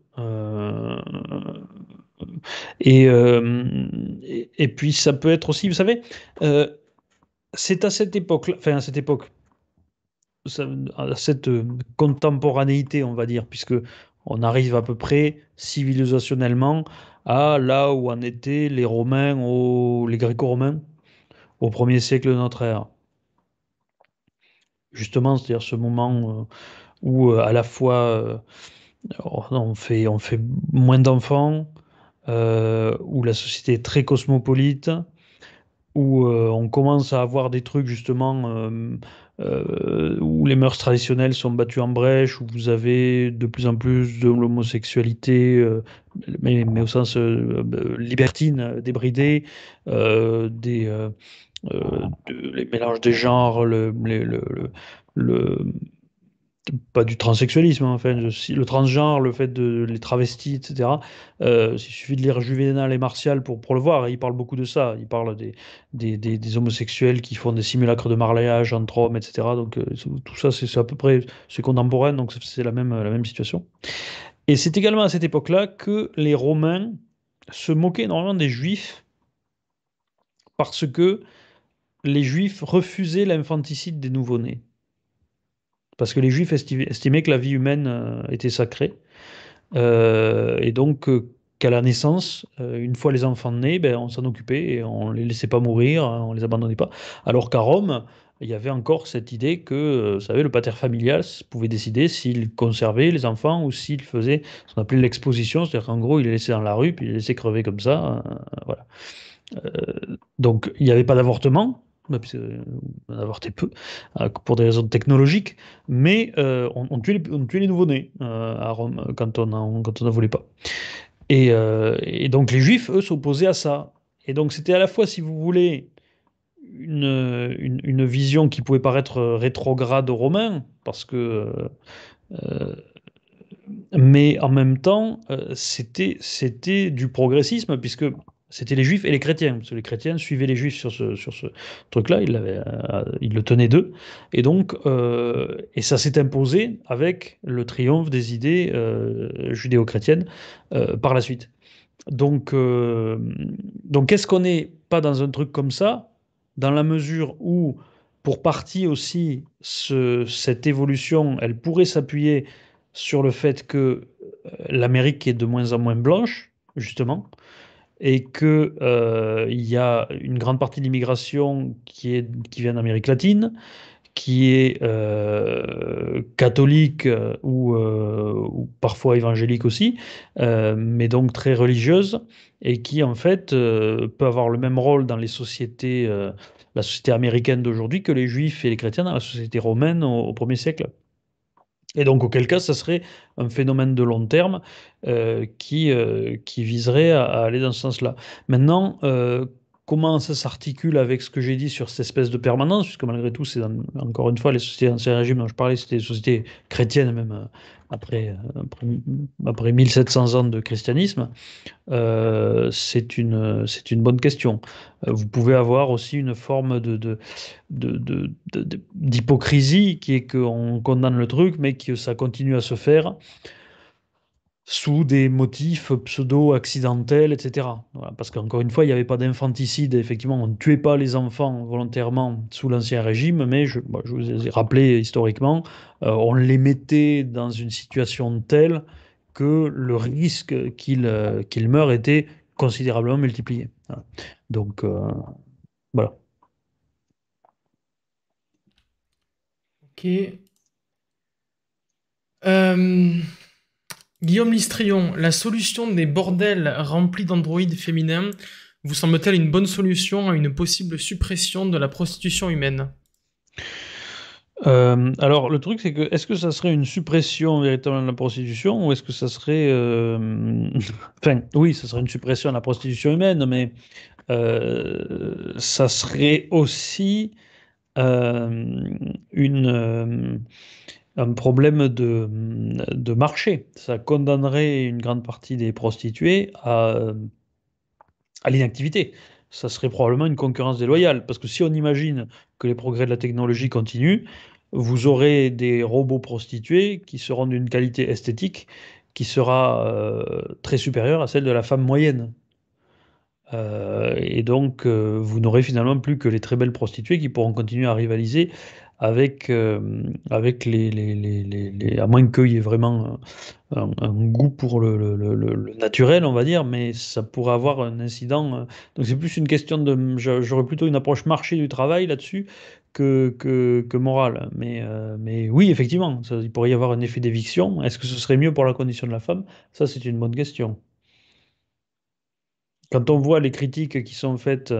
Speaker 1: Et, puis, ça peut être aussi, vous savez, c'est à cette époque, enfin à cette époque, à cette euh, contemporanéité, on va dire, puisque on arrive à peu près civilisationnellement à là où en étaient les Romains, ou les Gréco-Romains, au premier siècle de notre ère. Justement, c'est-à-dire ce moment euh, où euh, à la fois on, fait, on fait moins d'enfants, où la société est très cosmopolite, où on commence à avoir des trucs justement euh, où les mœurs traditionnelles sont battues en brèche, où vous avez de plus en plus de l'homosexualité, euh, mais, au sens euh, libertine, débridée, des, les mélanges des genres, le, pas du transsexualisme, hein, enfin, le transgenre, le fait de les travestis, etc. Euh, il suffit de lire Juvenal et Martial pour, pour le voir. Et il parle beaucoup de ça. Il parle des, des, homosexuels qui font des simulacres de mariage entre hommes, etc. Donc euh, tout ça, c'est à peu près ce contemporain, donc c'est la même, la même situation. Et c'est également à cette époque-là que les Romains se moquaient énormément des Juifs parce que les Juifs refusaient l'infanticide des nouveau-nés parce que les Juifs estimaient que la vie humaine euh, était sacrée. Euh, et donc euh, qu'à la naissance, une fois les enfants nés, ben, on s'en occupait et on ne les laissait pas mourir, hein, on ne les abandonnait pas. Alors qu'à Rome, il y avait encore cette idée que, vous savez, le pater familial pouvait décider s'il conservait les enfants ou s'il faisait ce qu'on appelait l'exposition, c'est-à-dire qu'en gros, il les laissait dans la rue, puis il les laissait crever comme ça. Hein, voilà. donc, il n'y avait pas d'avortement, même si on peu, euh, pour des raisons technologiques, mais euh, on, tuait les, on, nouveau-nés euh, à Rome quand on n'en voulait pas. Et, donc les juifs, eux, s'opposaient à ça. Et donc c'était à la fois, si vous voulez, une, vision qui pouvait paraître rétrograde aux Romains, parce que... mais en même temps, c'était du progressisme, puisque c'était les juifs et les chrétiens, parce que les chrétiens suivaient les juifs sur ce, truc-là, euh, ils, le tenaient d'eux. Et donc, euh, et ça s'est imposé avec le triomphe des idées euh, judéo-chrétiennes par la suite. Donc, donc est-ce qu'on n'est pas dans un truc comme ça, dans la mesure où, pour partie aussi, cette évolution, elle pourrait s'appuyer sur le fait que l'Amérique est de moins en moins blanche, justement et qu'il euh, y a une grande partie de l'immigration qui, vient d'Amérique latine, qui est euh, catholique euh, ou, parfois évangélique aussi, mais donc très religieuse, et qui en fait peut avoir le même rôle dans les sociétés, la société américaine d'aujourd'hui que les juifs et les chrétiens dans la société romaine au, au siècle. Et donc, auquel cas, ça serait un phénomène de long terme euh, euh, qui, viserait à, à, aller dans ce sens-là. Maintenant, euh, comment ça s'articule avec ce que j'ai dit sur cette espèce de permanence, puisque malgré tout, c'est encore une fois les sociétés d'ancien régimes dont je parlais, c'était des sociétés chrétiennes même euh, euh, après, après, 1700 ans de christianisme, euh, c'est une, une bonne question. Vous pouvez avoir aussi une forme de, d'hypocrisie de, de, qui est qu'on condamne le truc, mais que ça continue à se faire sous des motifs pseudo-accidentels, etc. parce qu'encore une fois, il n'y avait pas d'infanticide. Effectivement, on ne tuait pas les enfants volontairement sous l'Ancien Régime, mais je, vous ai rappelé historiquement, euh, on les mettait dans une situation telle que le risque qu'ils euh, meurent était considérablement multiplié. Donc, euh, voilà.
Speaker 2: Ok. Guillaume Listrion, la solution des bordels remplis d'androïdes féminins vous semble-t-elle une bonne solution à une possible suppression de la prostitution humaine
Speaker 1: euh, alors le truc c'est que est-ce que ça serait une suppression véritablement de la prostitution ou est-ce que ça serait euh, enfin oui ça serait une suppression de la prostitution humaine mais euh, ça serait aussi une un problème de, marché. Ça condamnerait une grande partie des prostituées à, l'inactivité. Ça serait probablement une concurrence déloyale. Parce que si on imagine que les progrès de la technologie continuent, vous aurez des robots prostitués qui seront d'une qualité esthétique qui sera euh, très supérieure à celle de la femme moyenne. Euh, et donc, euh, vous n'aurez finalement plus que les très belles prostituées qui pourront continuer à rivaliser avec, euh, avec les, les, les, à moins qu'il y ait vraiment un, goût pour le, naturel, on va dire, mais ça pourrait avoir un incident. Euh. Donc c'est plus une question de, j'aurais plutôt une approche marché du travail là-dessus que, que, que, morale. Mais, euh, mais oui, effectivement, il pourrait y avoir un effet d'éviction. Est-ce que ce serait mieux pour la condition de la femme Ça, c'est une bonne question quand on voit les critiques qui sont faites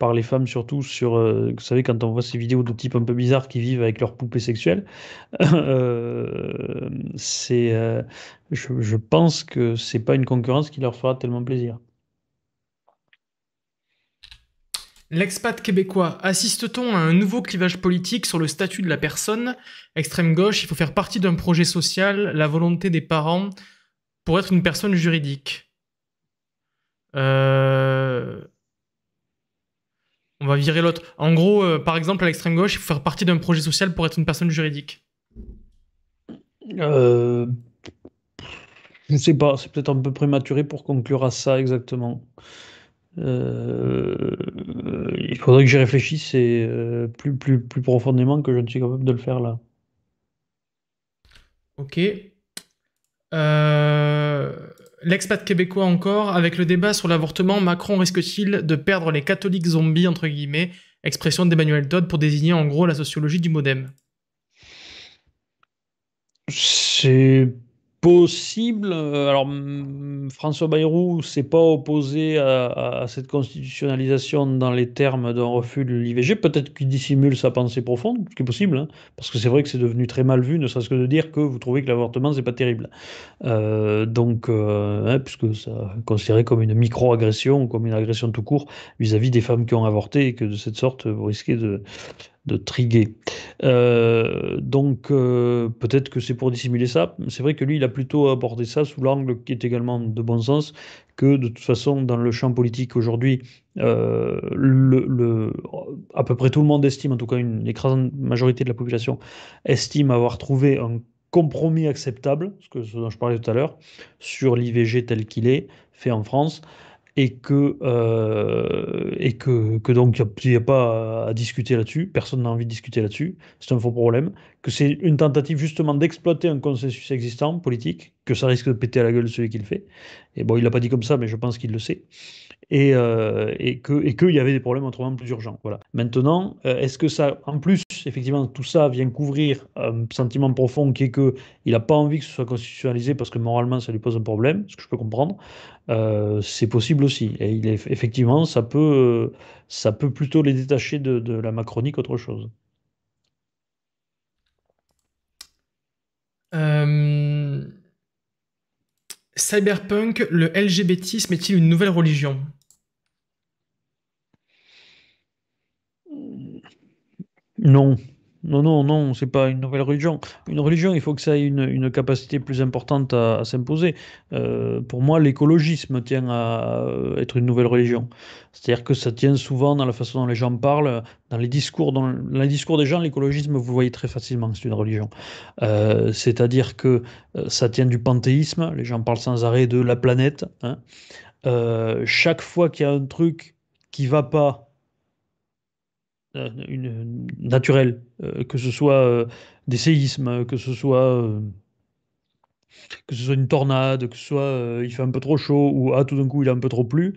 Speaker 1: par les femmes surtout sur, euh, vous savez, quand on voit ces vidéos de types un peu bizarres qui vivent avec leurs poupées sexuelles, euh, c'est, euh, je, pense que c'est pas une concurrence qui leur fera tellement plaisir.
Speaker 2: L'expat québécois, assiste-t-on à un nouveau clivage politique sur le statut de la personne Extrême gauche, il faut faire partie d'un projet social, la volonté des parents pour être une personne juridique on va virer l'autre. En gros, euh, par exemple, à l'extrême gauche, il faut faire partie d'un projet social pour être une personne juridique.
Speaker 1: Euh, je ne sais pas, c'est peut-être un peu prématuré pour conclure à ça exactement. Euh, il faudrait que j'y réfléchisse plus, plus, plus profondément que je ne suis capable de le faire là.
Speaker 2: Ok. Euh, L'expat québécois encore, avec le débat sur l'avortement, Macron risque-t-il de perdre les catholiques zombies, entre guillemets, expression d'Emmanuel Todd pour désigner en gros la sociologie du modem
Speaker 1: C'est possible. Euh, alors, mm, François Bayrou s'est pas opposé à, cette constitutionnalisation dans les termes d'un refus de l'IVG. Peut-être qu'il dissimule sa pensée profonde, ce qui est possible, hein, parce que c'est vrai que c'est devenu très mal vu, ne serait-ce que de dire que vous trouvez que l'avortement, c'est pas terrible. Euh, donc, euh, hein, puisque ça considéré comme une micro-agression, comme une agression tout court vis-à-vis -vis des femmes qui ont avorté, et que de cette sorte, vous risquez de, de triguer. Euh, donc euh, peut-être que c'est pour dissimuler ça. C'est vrai que lui, il a plutôt abordé ça sous l'angle qui est également de bon sens, que de toute façon, dans le champ politique aujourd'hui, euh, à peu près tout le monde estime, en tout cas une écrasante majorité de la population, estime avoir trouvé un compromis acceptable, ce, que, ce dont je parlais tout à l'heure, sur l'IVG tel qu'il est, fait en France et que, euh, et que, que donc il n'y a, pas à discuter là-dessus, personne n'a envie de discuter là-dessus, c'est un faux problème, que c'est une tentative justement d'exploiter un consensus existant politique, que ça risque de péter à la gueule celui qui le fait. Et bon, il l'a pas dit comme ça, mais je pense qu'il le sait et, euh, et qu'il y avait des problèmes autrement plus urgents. Voilà. Maintenant, euh, est-ce que ça, en plus, effectivement, tout ça vient couvrir un sentiment profond qui est qu'il n'a pas envie que ce soit constitutionnalisé parce que moralement, ça lui pose un problème, ce que je peux comprendre, euh, c'est possible aussi. Et effectivement, ça peut, plutôt les détacher de, de la Macronie qu'autre chose.
Speaker 2: Cyberpunk, le LGBTisme est-il une nouvelle religion
Speaker 1: Non, non, non, non, c'est pas une nouvelle religion. Une religion, il faut que ça ait une, capacité plus importante à, s'imposer. Euh, pour moi, l'écologisme tient à euh, être une nouvelle religion. C'est-à-dire que ça tient souvent dans la façon dont les gens parlent, dans les discours, dans, des gens, l'écologisme, vous voyez très facilement, que c'est une religion. Euh, c'est-à-dire que ça tient du panthéisme, les gens parlent sans arrêt de la planète. Hein. chaque fois qu'il y a un truc qui va pas euh, une, naturelle, euh, que ce soit euh, des séismes, que ce soit que ce soit une tornade, que ce soit il fait un peu trop chaud ou à ah, tout d'un coup il a un peu trop plu,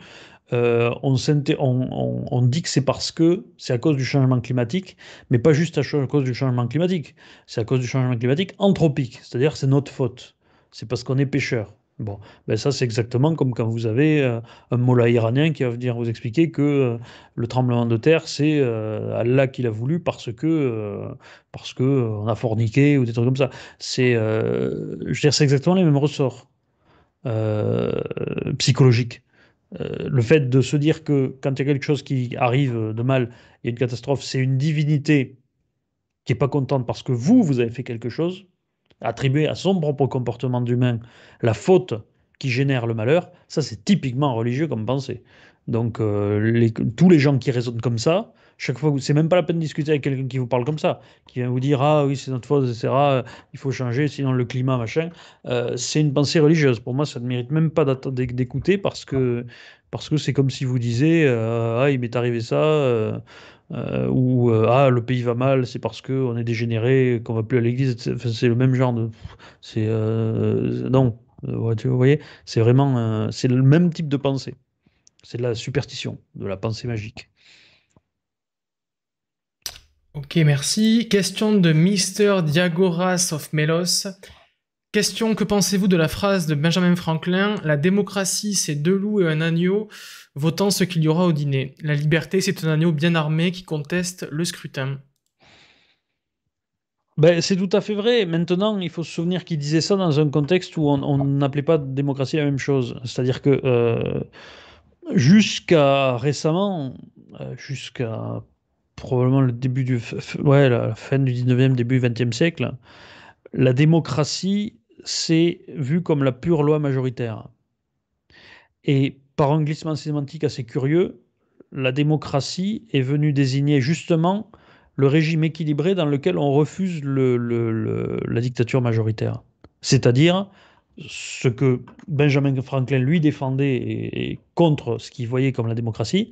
Speaker 1: on, dit que c'est parce que c'est à cause du changement climatique, mais pas juste à, à cause du changement climatique, c'est à cause du changement climatique anthropique, c'est-à-dire c'est notre faute, c'est parce qu'on est pêcheur, Bon, ben ça c'est exactement comme quand vous avez euh, un mollah iranien qui va venir vous expliquer que euh, le tremblement de terre c'est euh, Allah qui l'a voulu parce que parce que on a forniqué ou des trucs comme ça. C'est, je veux dire, c'est exactement les mêmes ressorts psychologiques. le fait de se dire que quand il y a quelque chose qui arrive de mal, il y a une catastrophe, c'est une divinité qui n'est pas contente parce que vous, vous avez fait quelque chose, attribuer à son propre comportement d'humain la faute qui génère le malheur, ça c'est typiquement religieux comme pensée. Donc euh, tous les gens qui raisonnent comme ça, chaque fois, c'est même pas la peine de discuter avec quelqu'un qui vous parle comme ça, qui vient vous dire ah oui c'est notre faute, etc. Euh, il faut changer, sinon le climat machin. Euh, c'est une pensée religieuse. Pour moi, ça ne mérite même pas d'écouter parce que parce que c'est comme si vous disiez euh, ah il m'est arrivé ça. ou ah le pays va mal, c'est parce que on est dégénéré, qu'on va plus à l'église. C'est le même genre de, c'est non, vous voyez, c'est vraiment, c'est le même type de pensée. C'est de la superstition, de la pensée magique.
Speaker 2: Ok, merci. Question de Mr. Diagoras of Melos. Question, que pensez-vous de la phrase de Benjamin Franklin La démocratie, c'est deux loups et un agneau votant ce qu'il y aura au dîner. La liberté, c'est un agneau bien armé qui conteste le scrutin. Ben, c'est tout à fait vrai. Maintenant, il faut se souvenir qu'il disait
Speaker 1: ça dans un contexte où on n'appelait pas démocratie la même chose. C'est-à-dire que euh, jusqu'à récemment, euh, jusqu'à probablement le début du, ouais, la fin du 19e, début du 20e siècle, la démocratie s'est vue comme la pure loi majoritaire. Et par un glissement sémantique assez curieux, la démocratie est venue désigner justement le régime équilibré dans lequel on refuse le, la dictature majoritaire. C'est-à-dire ce que Benjamin Franklin lui défendait et, contre ce qu'il voyait comme la démocratie,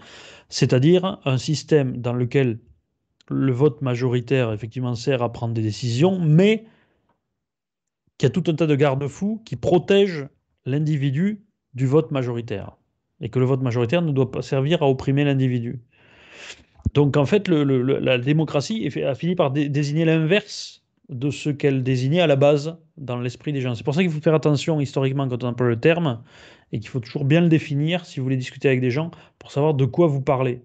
Speaker 1: c'est-à-dire un système dans lequel le vote majoritaire effectivement sert à prendre des décisions, mais qui a tout un tas de garde-fous qui protègent l'individu du vote majoritaire et que le vote majoritaire ne doit pas servir à opprimer l'individu. Donc en fait, la démocratie a fini par désigner l'inverse de ce qu'elle désignait à la base dans l'esprit des gens. C'est pour ça qu'il faut faire attention historiquement quand on parle le terme et qu'il faut toujours bien le définir si vous voulez discuter avec des gens pour savoir de quoi vous parlez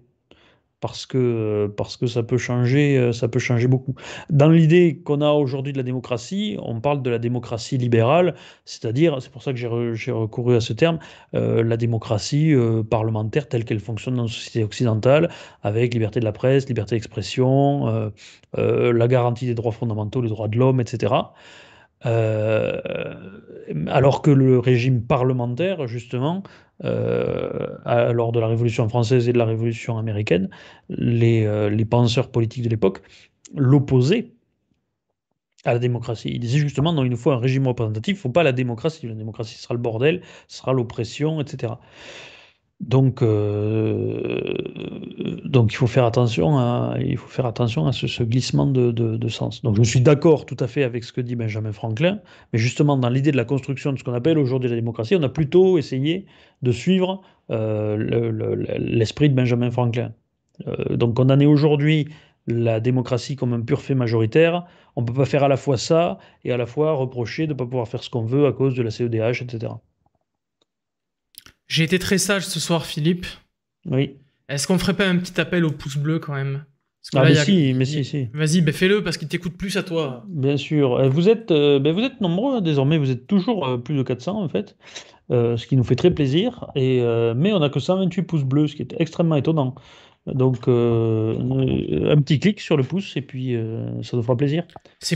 Speaker 1: parce que, parce que ça, peut changer, euh, ça peut changer beaucoup. Dans l'idée qu'on a aujourd'hui de la démocratie, on parle de la démocratie libérale, c'est-à-dire, c'est pour ça que j'ai recouru à ce terme, euh, la démocratie euh, parlementaire telle qu'elle fonctionne dans nos sociétés occidentales, avec liberté de la presse, liberté d'expression, la garantie des droits fondamentaux, les droits de l'homme, etc. alors que le régime parlementaire, justement, euh, lors de la Révolution française et de la Révolution américaine, les, euh, penseurs politiques de l'époque l'opposaient à la démocratie. Ils disaient justement, non, il nous faut un régime représentatif, il ne faut pas la démocratie. La démocratie sera le bordel, sera l'oppression, etc. Donc, euh, donc il faut faire attention à, il faut faire attention à ce, glissement de, sens. Donc je suis d'accord tout à fait avec ce que dit Benjamin Franklin, mais justement dans l'idée de la construction de ce qu'on appelle aujourd'hui la démocratie, on a plutôt essayé de suivre euh, l'esprit de Benjamin Franklin. Euh, donc on en aujourd'hui la démocratie comme un pur fait majoritaire. On ne peut pas faire à la fois ça et à la fois reprocher de ne pas pouvoir faire ce qu'on veut à cause de la CEDH, etc.
Speaker 2: J'ai été très sage ce soir, Philippe. Oui. Est-ce qu'on ferait pas un petit appel au pouce bleu quand même ah, mais, si, mais si, si. Vas-y, ben, fais-le parce qu'il t'écoute plus à toi.
Speaker 1: Bien sûr. Euh, vous êtes, euh, ben, vous êtes nombreux hein, désormais, vous êtes toujours euh, plus de 400 en fait, ce qui nous fait très plaisir. Et, mais on n'a que 128 pouces bleus, ce qui est extrêmement étonnant. Donc, un petit clic sur le pouce et puis ça nous fera plaisir. C'est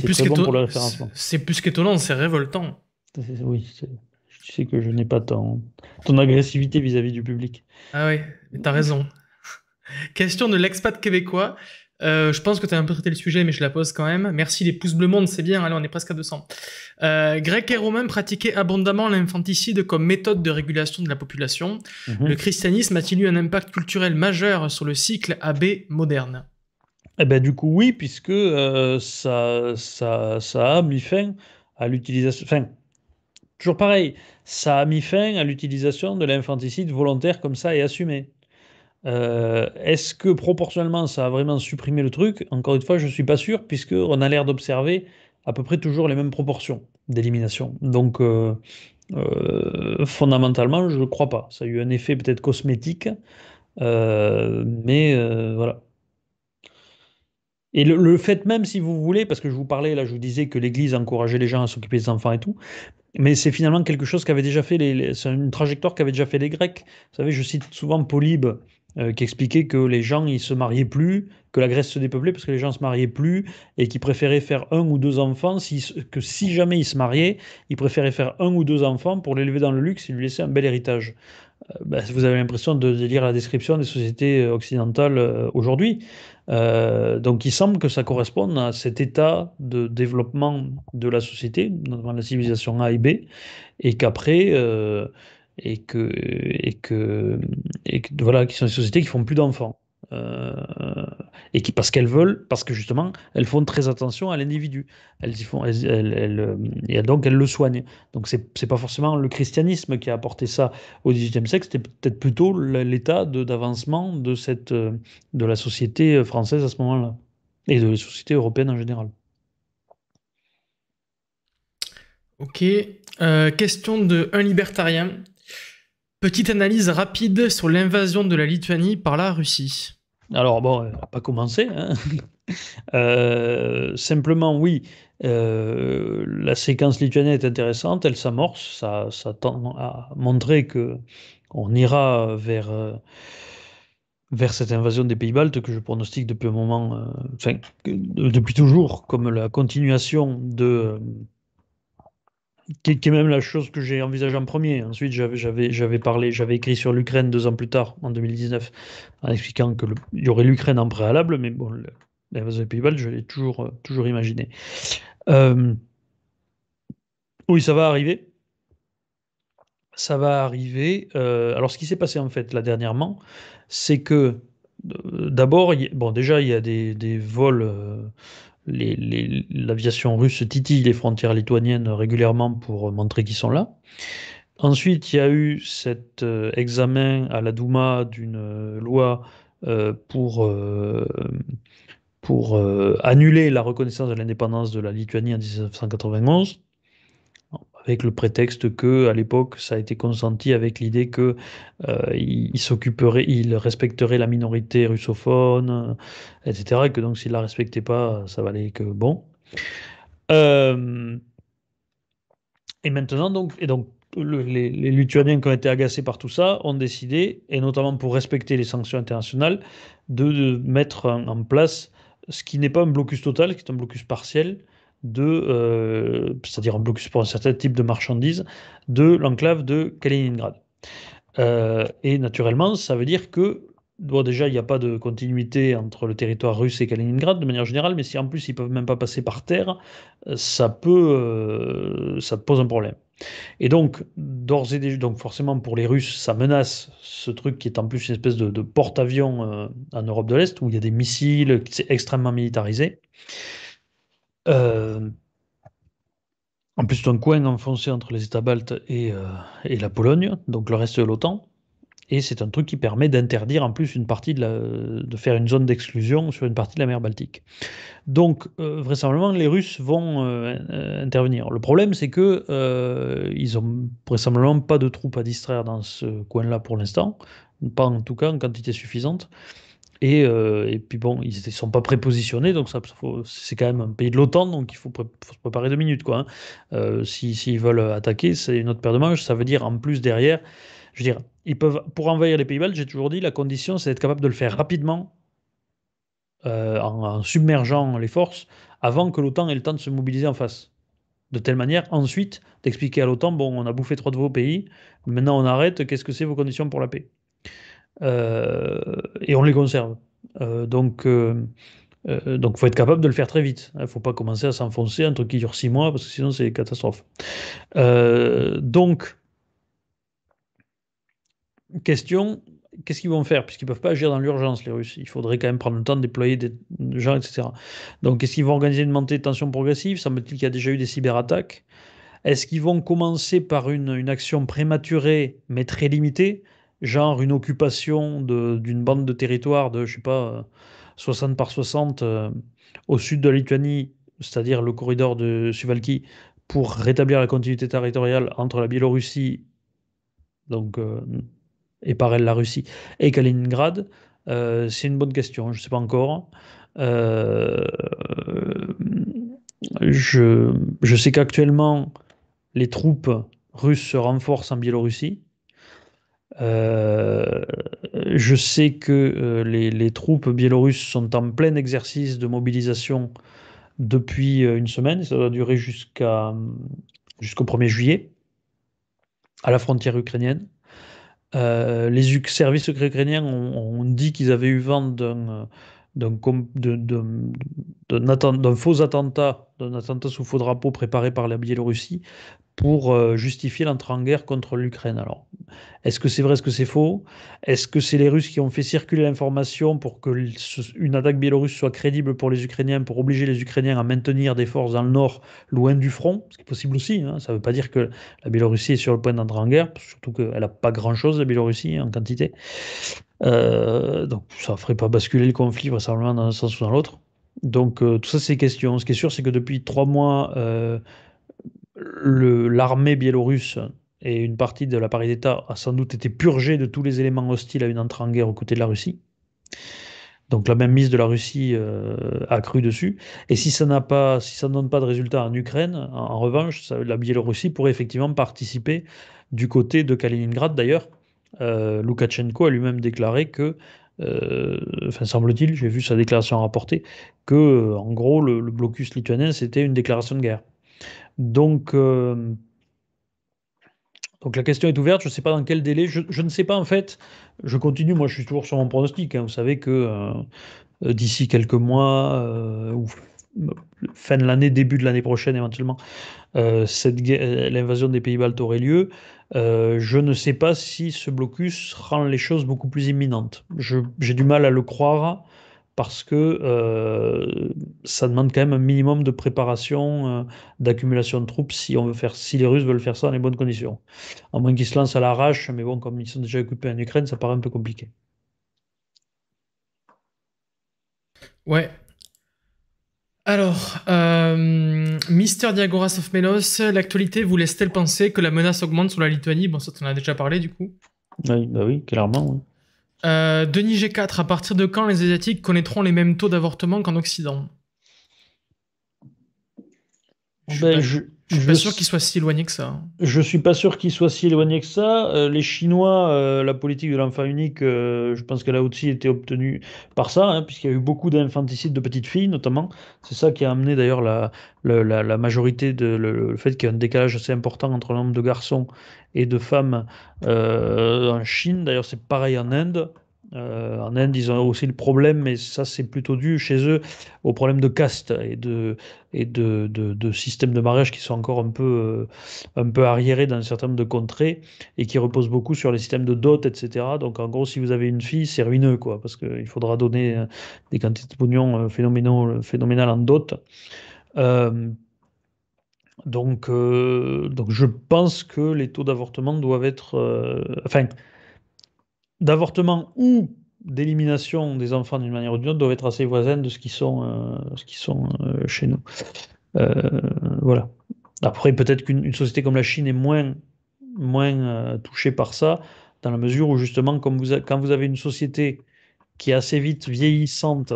Speaker 2: plus qu'étonnant, c'est révoltant.
Speaker 1: Oui, c'est. Tu sais que je n'ai pas ton, ton agressivité vis-à-vis du public.
Speaker 2: Ah oui, t'as raison. Question de l'expat québécois. Euh, je pense que tu as un peu traité le sujet, mais je la pose quand même. Merci les pouces bleus monde, c'est bien, allez, on est presque à 200. Euh, Grec et Romains pratiquaient abondamment l'infanticide comme méthode de régulation de la population. Mhm. Le christianisme a-t-il eu un impact culturel majeur sur le cycle AB moderne
Speaker 1: Eh ben, du coup, oui, puisque euh, ça, ça, ça, a mis fin à l'utilisation. Toujours pareil, ça a mis fin à l'utilisation de l'infanticide volontaire comme ça et assumé. Euh, est-ce que proportionnellement ça a vraiment supprimé le truc Encore une fois, je ne suis pas sûr, puisqu'on a l'air d'observer à peu près toujours les mêmes proportions d'élimination. Donc, euh, euh, fondamentalement, je ne crois pas. Ça a eu un effet peut-être cosmétique, mais voilà. Et le, fait même, si vous voulez, parce que je vous parlais, là, je vous disais que l'Église encourageait les gens à s'occuper des enfants et tout, mais c'est finalement quelque chose qu'avait déjà fait, les, c'est une trajectoire qu'avaient déjà fait les Grecs. Vous savez, je cite souvent Polybe, euh, qui expliquait que les gens, ils se mariaient plus, que la Grèce se dépeuplait parce que les gens se mariaient plus, et qu'ils préféraient faire un ou deux enfants, si, que si jamais ils se mariaient, ils préféraient faire un ou deux enfants pour l'élever dans le luxe et lui laisser un bel héritage. Euh, bah, vous avez l'impression de, lire la description des sociétés euh, occidentales euh, aujourd'hui. donc il semble que ça corresponde à cet état de développement de la société, notamment la civilisation A et B, et qu'après, et que, et que, et que, voilà, qui sont des sociétés qui font plus d'enfants. Euh, et qui, parce qu'elles veulent, parce que justement, elles font très attention à l'individu. Elles y font, elles, euh, et donc elles le soignent. Donc c'est pas forcément le christianisme qui a apporté ça au XVIIIe siècle, c'était peut-être plutôt l'état d'avancement de, cette, euh, de la société française à ce moment-là, et de la société européenne en général.
Speaker 2: Ok. question de un libertarien. Petite analyse rapide sur l'invasion de la Lituanie par la Russie. Alors bon, n'a pas commencé. Hein.
Speaker 1: Euh, simplement, oui, euh, la séquence lituanienne est intéressante, elle s'amorce, ça, tend à montrer que on ira vers, euh, vers cette invasion des pays baltes que je pronostique depuis un moment, enfin, depuis toujours, comme la continuation de qui, est même la chose que j'ai envisagée en premier. Ensuite, j'avais parlé, j'avais écrit sur l'Ukraine deux ans plus tard, en 2019, en expliquant qu'il y aurait l'Ukraine en préalable, mais bon, l'invasion des Pays-Baltes, je l'ai toujours, euh, imaginé. Euh, oui, ça va arriver. Ça va arriver. Euh, alors, ce qui s'est passé en fait là dernièrement, c'est que d'abord, bon, déjà, il y a des vols l'aviation russe titille les frontières lituaniennes régulièrement pour euh, montrer qu'ils sont là. Ensuite, il y a eu cet euh, examen à la Douma d'une euh, loi pour, pour annuler la reconnaissance de l'indépendance de la Lituanie en 1991 avec le prétexte que à l'époque ça a été consenti avec l'idée que euh, il, s'occuperait, il respecterait la minorité russophone, euh, etc. Et que donc s'il la respectait pas, ça valait que bon. Euh, et maintenant donc et donc les, les, Lituaniens qui ont été agacés par tout ça ont décidé, et notamment pour respecter les sanctions internationales, de, mettre en, en, place ce qui n'est pas un blocus total, qui est un blocus partiel, de, euh, c'est-à-dire un blocus pour un certain type de marchandises, de l'enclave de Kaliningrad. Euh, et naturellement, ça veut dire que déjà, il n'y a pas de continuité entre le territoire russe et Kaliningrad de manière générale, mais si en plus ils ne peuvent même pas passer par terre, euh, ça peut, ça pose un problème. Et donc, d'ores et déjà, donc forcément pour les Russes, ça menace ce truc qui est en plus une espèce de, porte-avions en Europe de l'Est, où il y a des missiles, c'est extrêmement militarisé. Euh, en plus un coin enfoncé entre les États baltes euh, et, la Pologne, donc le reste de l'OTAN. Et c'est un truc qui permet d'interdire en plus une partie de, la, de faire une zone d'exclusion sur une partie de la mer Baltique. Donc euh, vraisemblablement les Russes vont intervenir. Le problème c'est que euh, ils ont vraisemblablement pas de troupes à distraire dans ce coin-là pour l'instant, pas en tout cas en quantité suffisante. Euh, et, puis bon, ils ne sont pas prépositionnés, donc ça, c'est quand même un pays de l'OTAN, donc il faut, se préparer deux minutes. Quoi, hein. euh, S'ils si, veulent attaquer, c'est une autre paire de manches. Ça veut dire en plus derrière, je veux dire, ils peuvent, pour envahir les pays baltes, j'ai toujours dit, la condition, c'est d'être capable de le faire rapidement, euh, en, en, submergeant les forces, avant que l'OTAN ait le temps de se mobiliser en face. De telle manière, ensuite, d'expliquer à l'OTAN, bon, on a bouffé trois de vos pays, maintenant on arrête, qu'est-ce que c'est vos conditions pour la paix euh, et on les conserve. Euh, donc, euh, euh, donc, faut être capable de le faire très vite. Il ne faut pas commencer à s'enfoncer un truc qui dure six mois parce que sinon c'est catastrophe. donc, question qu'est-ce qu'ils vont faire Puisqu'ils ne peuvent pas agir dans l'urgence, les Russes. Il faudrait quand même prendre le temps de déployer des gens, etc. Donc, est-ce qu'ils vont organiser une montée de tension progressive Semble-t-il qu'il y a déjà eu des cyberattaques. Est-ce qu'ils vont commencer par une, une action prématurée mais très limitée genre une occupation d'une bande de territoire de, je sais pas, 60 euh, par 60 euh, au sud de la Lituanie, c'est-à-dire le corridor de Suvalki, pour rétablir la continuité territoriale entre la Biélorussie donc, euh, et par elle la Russie et Kaliningrad, c'est une bonne question, je ne sais pas encore. je sais qu'actuellement, les troupes russes se renforcent en Biélorussie euh, je sais que euh, les, troupes biélorusses sont en plein exercice de mobilisation depuis euh, une semaine. Ça doit durer jusqu'au 1er juillet à la frontière ukrainienne. les services ukrainiens ont, dit qu'ils avaient eu vent d'un, d'un faux attentat, d'un attentat sous faux drapeau préparé par la Biélorussie pour euh, justifier l'entrée en guerre contre l'Ukraine. Alors, est-ce que c'est vrai, est-ce que c'est faux Est-ce que c'est les Russes qui ont fait circuler l'information pour que une attaque biélorusse soit crédible pour les Ukrainiens, pour obliger les Ukrainiens à maintenir des forces dans le nord, loin du front Ce qui est possible aussi. Hein. Ça ne veut pas dire que la Biélorussie est sur le point d'entrer en guerre, surtout qu'elle n'a pas grand-chose, la Biélorussie, en quantité. Euh, donc ça ne ferait pas basculer le conflit vraisemblablement dans un sens ou dans l'autre. Donc euh, tout ça c'est question. Ce qui est sûr c'est que depuis trois mois, euh, l'armée biélorusse et une partie de l'appareil d'État a sans doute été purgée de tous les éléments hostiles à une entrée en guerre aux côtés de la Russie. Donc la même mise de la Russie a cru dessus. Et si ça n'a pas, si ça ne donne pas de résultat en Ukraine, en, revanche, la Biélorussie pourrait effectivement participer du côté de Kaliningrad d'ailleurs, euh, a lui-même déclaré que, euh, enfin semble-t-il, j'ai vu sa déclaration rapportée, que euh, en gros le, blocus lituanien c'était une déclaration de guerre. Donc, euh, donc la question est ouverte, je ne sais pas dans quel délai, je, ne sais pas en fait, je continue, moi je suis toujours sur mon pronostic, hein, vous savez que d'ici quelques mois, ou fin de l'année, début de l'année prochaine éventuellement, euh, euh, l'invasion des Pays-Baltes aurait lieu. Euh, je ne sais pas si ce blocus rend les choses beaucoup plus imminentes. J'ai du mal à le croire parce que ça demande quand même un minimum de préparation, d'accumulation de troupes si, on veut faire, si les Russes veulent faire ça dans les bonnes conditions. À moins qu'ils se lancent à l'arrache, mais bon, comme ils sont déjà occupés en Ukraine, ça paraît un peu compliqué.
Speaker 2: Ouais, alors, euh, Mister Diagoras of Melos, l'actualité vous laisse-t-elle penser que la menace augmente sur la Lituanie Bon, ça, en a déjà parlé, du coup.
Speaker 1: Oui, bah oui, clairement.
Speaker 2: Euh, Denis G4, à partir de quand les Asiatiques connaîtront les mêmes taux d'avortement qu'en Occident je, ben, je suis pas sûr qu'ils soient si éloigné que ça.
Speaker 1: Je suis pas sûr qu'ils soit si éloigné que ça. Hein. Euh, les Chinois, euh, la politique de l'enfant unique, euh, je pense qu'elle a aussi été obtenue par ça, hein, puisqu'il y a eu beaucoup d'infanticides de petites filles, notamment. C'est ça qui a amené d'ailleurs la, majorité de le, fait qu'il y a un décalage assez important entre le nombre de garçons et de femmes en Chine. D'ailleurs, c'est pareil en Inde. Euh, en Inde, ils ont aussi le problème, mais ça c'est plutôt dû chez eux au problème de caste et de, et de, de, systèmes de mariage qui sont encore un peu, euh, un peu arriérés dans un certain nombre de contrées et qui reposent beaucoup sur les systèmes de dot, etc. Donc en gros, si vous avez une fille, c'est ruineux, quoi, parce qu'il faudra donner euh, des quantités de pognon phénoménales, en dot. donc, donc je pense que les taux d'avortement doivent être... enfin, d'avortement ou d'élimination des enfants d'une manière ou d'une autre doivent être assez voisines de ce sont, ce qui sont euh, euh, chez nous. Euh, voilà. Après, peut-être qu'une société comme la Chine est moins, moins touchée par ça, dans la mesure où justement, comme vous quand vous avez une société qui est assez vite vieillissante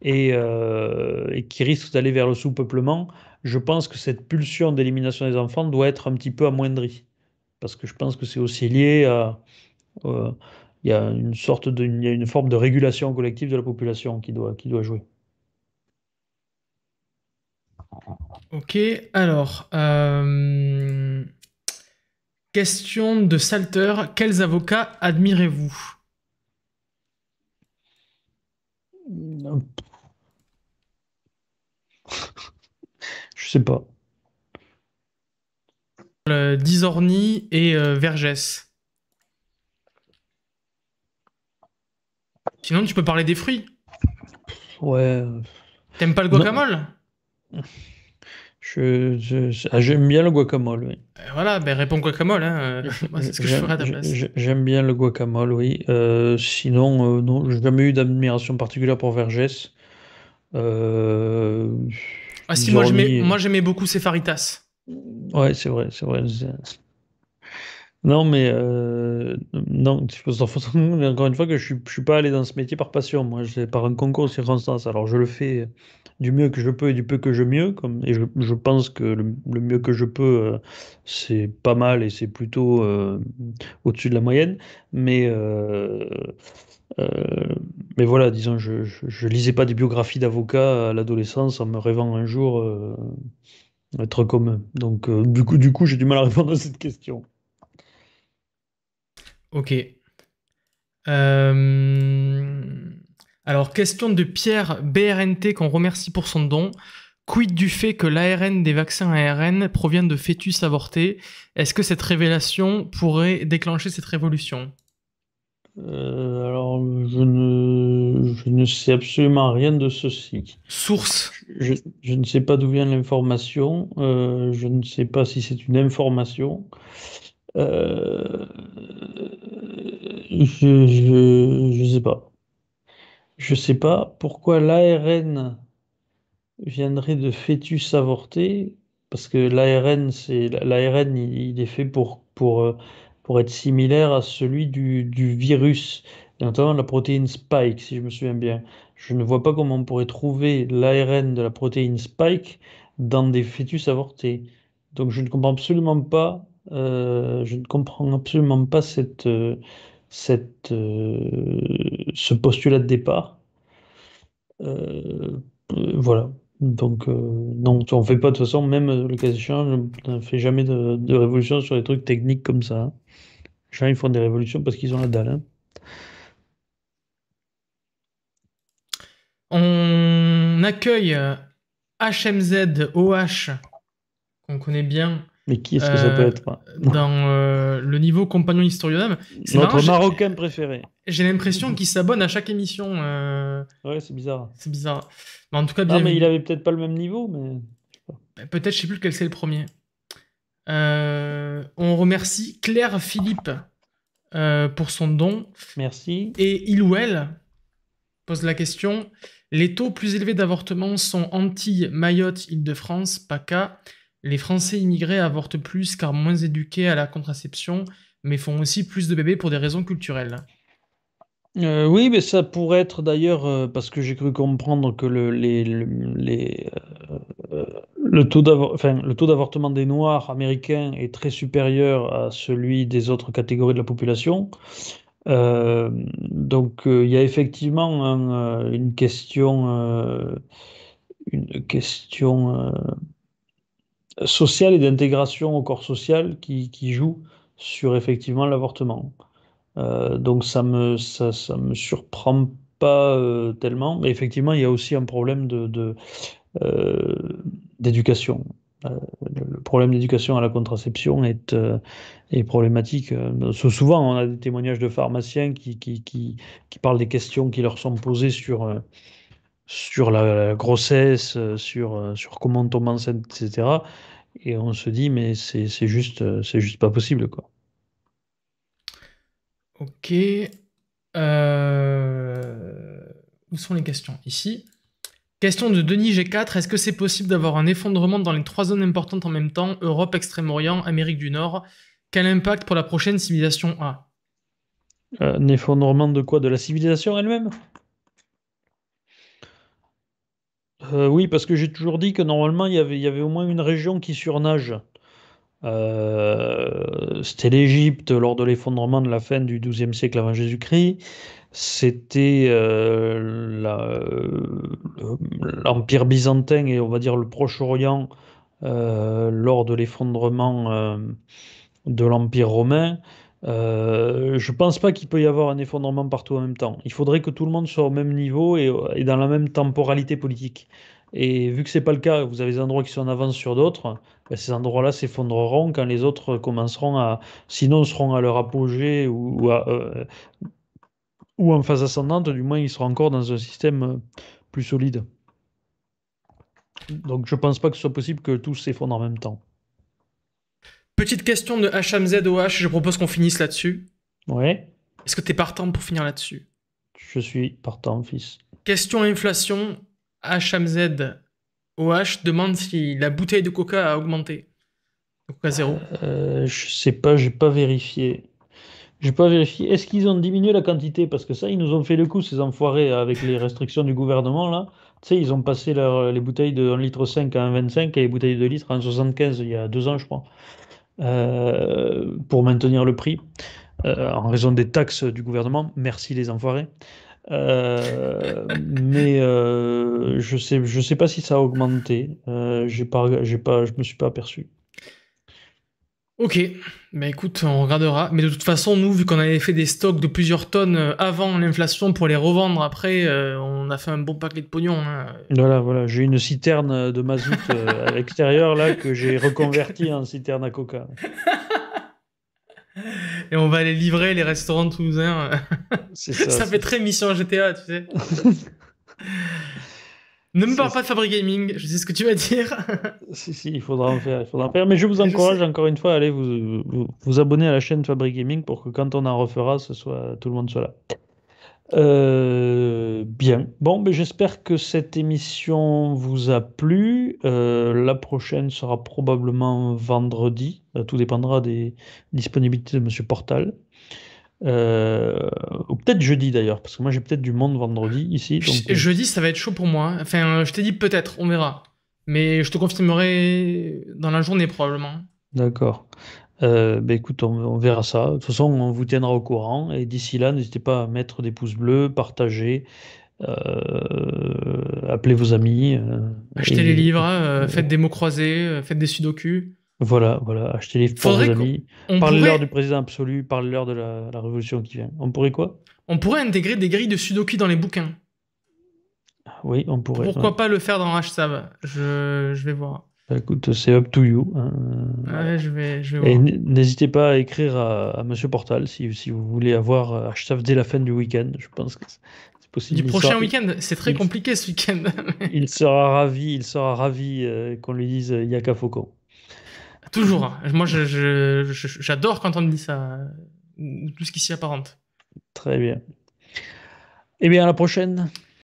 Speaker 1: et, qui risque d'aller vers le sous-peuplement, je pense que cette pulsion d'élimination des enfants doit être un petit peu amoindrie. Parce que je pense que c'est aussi lié à, il y a une sorte de, a une forme de régulation collective de la population qui doit, qui doit jouer.
Speaker 2: Ok, alors, euh, question de Salter, quels avocats admirez-vous Je sais pas. Euh, Disorni et euh, Vergès. Sinon, tu peux parler des fruits. Ouais. T'aimes pas le guacamole
Speaker 1: Je, j'aime bien le guacamole, oui.
Speaker 2: voilà, ben réponds guacamole, c'est ce que je ferais à ta place.
Speaker 1: J'aime bien le guacamole, oui. sinon, euh, non, j'ai jamais eu d'admiration particulière pour Vergès. Euh, ah si, moi j'aimais, euh. moi
Speaker 2: j'aimais beaucoup ses faritas.
Speaker 1: Ouais, c'est vrai, c'est vrai. Non, mais euh, non, mais encore une fois que je ne suis pas allé dans ce métier par passion, moi, c'est par un concours de circonstances. Alors, je le fais du mieux que je peux et du peu que je mieux, et je, je pense que le, mieux que je peux, euh, c'est pas mal et c'est plutôt euh, au-dessus de la moyenne, mais. mais voilà, disons, je, je, lisais pas des biographies d'avocats à l'adolescence en me rêvant un jour être comme Donc, du coup, du coup j'ai du mal à répondre à cette question.
Speaker 2: Ok. Euh, alors, question de Pierre BRNT qu'on remercie pour son don. Quid du fait que l'ARN des vaccins ARN proviennent de fœtus avortés Est-ce que cette révélation pourrait déclencher cette révolution euh,
Speaker 1: alors, je ne, je ne sais absolument rien de ceci. Source Je, ne sais pas d'où vient l'information, euh, je ne sais pas si c'est une information, euh, je, je, sais pas. Je sais pas pourquoi l'ARN viendrait de fœtus avortés, parce que l'ARN, c'est l'ARN, il, est fait pour, pour, pour être similaire à celui du, du virus, notamment la protéine spike, si je me souviens bien. Je ne vois pas comment on pourrait trouver l'ARN de la protéine spike dans des fœtus avortés. Donc je ne comprends absolument pas euh, je ne comprends absolument pas cette, euh, cette, euh, ce postulat de départ. voilà. Donc, donc, on ne fait pas de toute façon, même le cas échéant, on ne fait jamais de, révolution sur des trucs techniques comme ça. Hein. Les ils font des révolutions parce qu'ils ont la dalle. Hein.
Speaker 2: On accueille HMZOH qu'on connaît bien, mais qui est-ce que ça peut euh, être Dans euh, le niveau compagnon historien. Notre marocain préféré. J'ai l'impression qu'il s'abonne à chaque émission. Euh. Ouais, c'est bizarre. C'est bizarre. Mais en tout cas, ah, bien. Non, mais il avait peut-être pas le même niveau, mais. Bah, peut-être, je sais plus lequel c'est le premier. on remercie Claire Philippe pour son don. Merci. Et il ou elle pose la question les taux plus élevés d'avortement sont Antilles, Mayotte, Île-de-France, PACA, les Français immigrés avortent plus car moins éduqués à la contraception, mais font aussi plus de bébés pour des raisons culturelles.
Speaker 1: Euh, oui, mais ça pourrait être d'ailleurs, euh, parce que j'ai cru comprendre que le, euh, le taux d'avortement des Noirs américains est très supérieur à celui des autres catégories de la population. donc il y a effectivement une question, une question sociale et d'intégration au corps social qui, joue sur effectivement l'avortement. Euh, donc ça me, ça, me surprend pas euh, tellement, mais effectivement il y a aussi un problème de, euh, d'éducation. le problème d'éducation à la contraception est, est problématique. souvent on a des témoignages de pharmaciens qui, qui, qui, parlent des questions qui leur sont posées sur sur la, grossesse, euh, sur, euh, sur comment on tombe enceinte, etc. Et on se dit, mais c'est juste, euh, juste pas possible, quoi.
Speaker 2: Ok. Où sont les questions Ici. Question de Denis G4. Est-ce que c'est possible d'avoir un effondrement dans les trois zones importantes en même temps Europe, Extrême-Orient, Amérique du Nord. Quel impact pour la prochaine civilisation A
Speaker 1: Un effondrement de quoi De la civilisation elle-même Euh, oui, parce que j'ai toujours dit que normalement, il y avait, au moins une région qui surnage. Euh, c'était l'Égypte lors de l'effondrement de la fin du XIIe siècle avant Jésus-Christ. C'était euh, l'Empire byzantin et on va dire le Proche-Orient lors de l'effondrement de l'Empire romain. Je euh, je pense pas qu'il peut y avoir un effondrement partout en même temps. Il faudrait que tout le monde soit au même niveau et, dans la même temporalité politique. Et vu que c'est pas le cas, vous avez des endroits qui sont en avance sur d'autres, ben, ces endroits-là s'effondreront quand les autres commenceront à, sinon seront à leur apogée ou, ou euh, en phase ascendante, du moins ils seront encore dans un système euh, plus solide. Donc je pense pas que ce soit possible que tout s'effondre en même temps.
Speaker 2: Petite question de HMZOH, je propose qu'on finisse là-dessus. Oui Est-ce que tu es partant pour finir là-dessus
Speaker 1: Je suis partant, fils.
Speaker 2: Question inflation, HMZOH demande si la bouteille de coca a augmenté. Coca zéro.
Speaker 1: Euh, je sais pas, j'ai pas vérifié. J'ai pas vérifié. Est-ce qu'ils ont diminué la quantité Parce que ça, ils nous ont fait le coup, ces enfoirés, avec les restrictions du gouvernement, là. Tu sais, ils ont passé les bouteilles de 1,5 litre à 1,25 et les bouteilles de 2 litres à 1,75 il y a deux ans, je crois. Euh, pour maintenir le prix euh, en raison des taxes du gouvernement. Merci les enfoirés. Euh, mais je sais je sais pas si ça a augmenté. j'ai pas j'ai pas je me suis pas aperçu.
Speaker 2: Ok, bah écoute, on regardera. Mais de toute façon, nous, vu qu'on avait fait des stocks de plusieurs tonnes euh, avant l'inflation pour les revendre après, euh, on a fait un bon paquet de pognon. Hein.
Speaker 1: Voilà, voilà, j'ai une citerne euh, de mazout à l'extérieur là que j'ai reconverti
Speaker 2: en citerne à coca. Et on va aller livrer les restaurants toulousains. ça, ça fait très mission GTA, tu sais. Ne me parle pas de Fabric Gaming, je sais ce que tu vas dire. si, si, il
Speaker 1: faudra en faire, il faudra faire. Mais je vous encourage encore une fois à aller vous, vous, abonner à la chaîne Fabric Gaming pour que quand on en refera, ce soit, tout le monde soit là. Euh, bien. Bon, mais j'espère que cette émission vous a plu. Euh, la prochaine sera probablement vendredi. Euh, tout dépendra des disponibilités de Monsieur Portal. Euh, ou peut-être jeudi d'ailleurs, parce que moi j'ai peut-être du monde vendredi ici. Euh,
Speaker 2: jeudi, ça va être chaud pour moi. Hein. Enfin, euh, je t'ai dit peut-être, on verra. Mais je te confirmerai dans la journée probablement.
Speaker 1: D'accord. Ben, écoute, on, verra ça. De toute façon, on vous tiendra au courant. Et d'ici là, n'hésitez pas à mettre des pouces bleus, partager, appelez vos amis. Achetez les
Speaker 2: livres, faites des mots croisés, faites des sudoku.
Speaker 1: Voilà, voilà, achetez-les pour vos amis. Parlez-leur du
Speaker 2: président absolu, parlez-leur de la, révolution qui vient. On pourrait quoi On pourrait intégrer des grilles de sudoku dans les bouquins.
Speaker 1: Ah oui, on pourrait. Pourquoi
Speaker 2: pas le faire dans HSAV je, vais voir.
Speaker 1: Bah, écoute, c'est up to you. Hein. Ah je vais, je Et n'hésitez pas à écrire à, Monsieur Portal si, vous voulez avoir HSAV euh, dès la fin du week-end. Je pense que c'est Possible. Du prochain week-end, c'est très
Speaker 2: compliqué ce week-end.
Speaker 1: il sera ravi, il sera ravi euh, qu'on lui dise euh, Yaka Foucault.
Speaker 2: Toujours. Moi, j'adore quand on me dit ça, ou tout ce qui s'y apparente.
Speaker 1: Très bien. Eh bien, à la prochaine.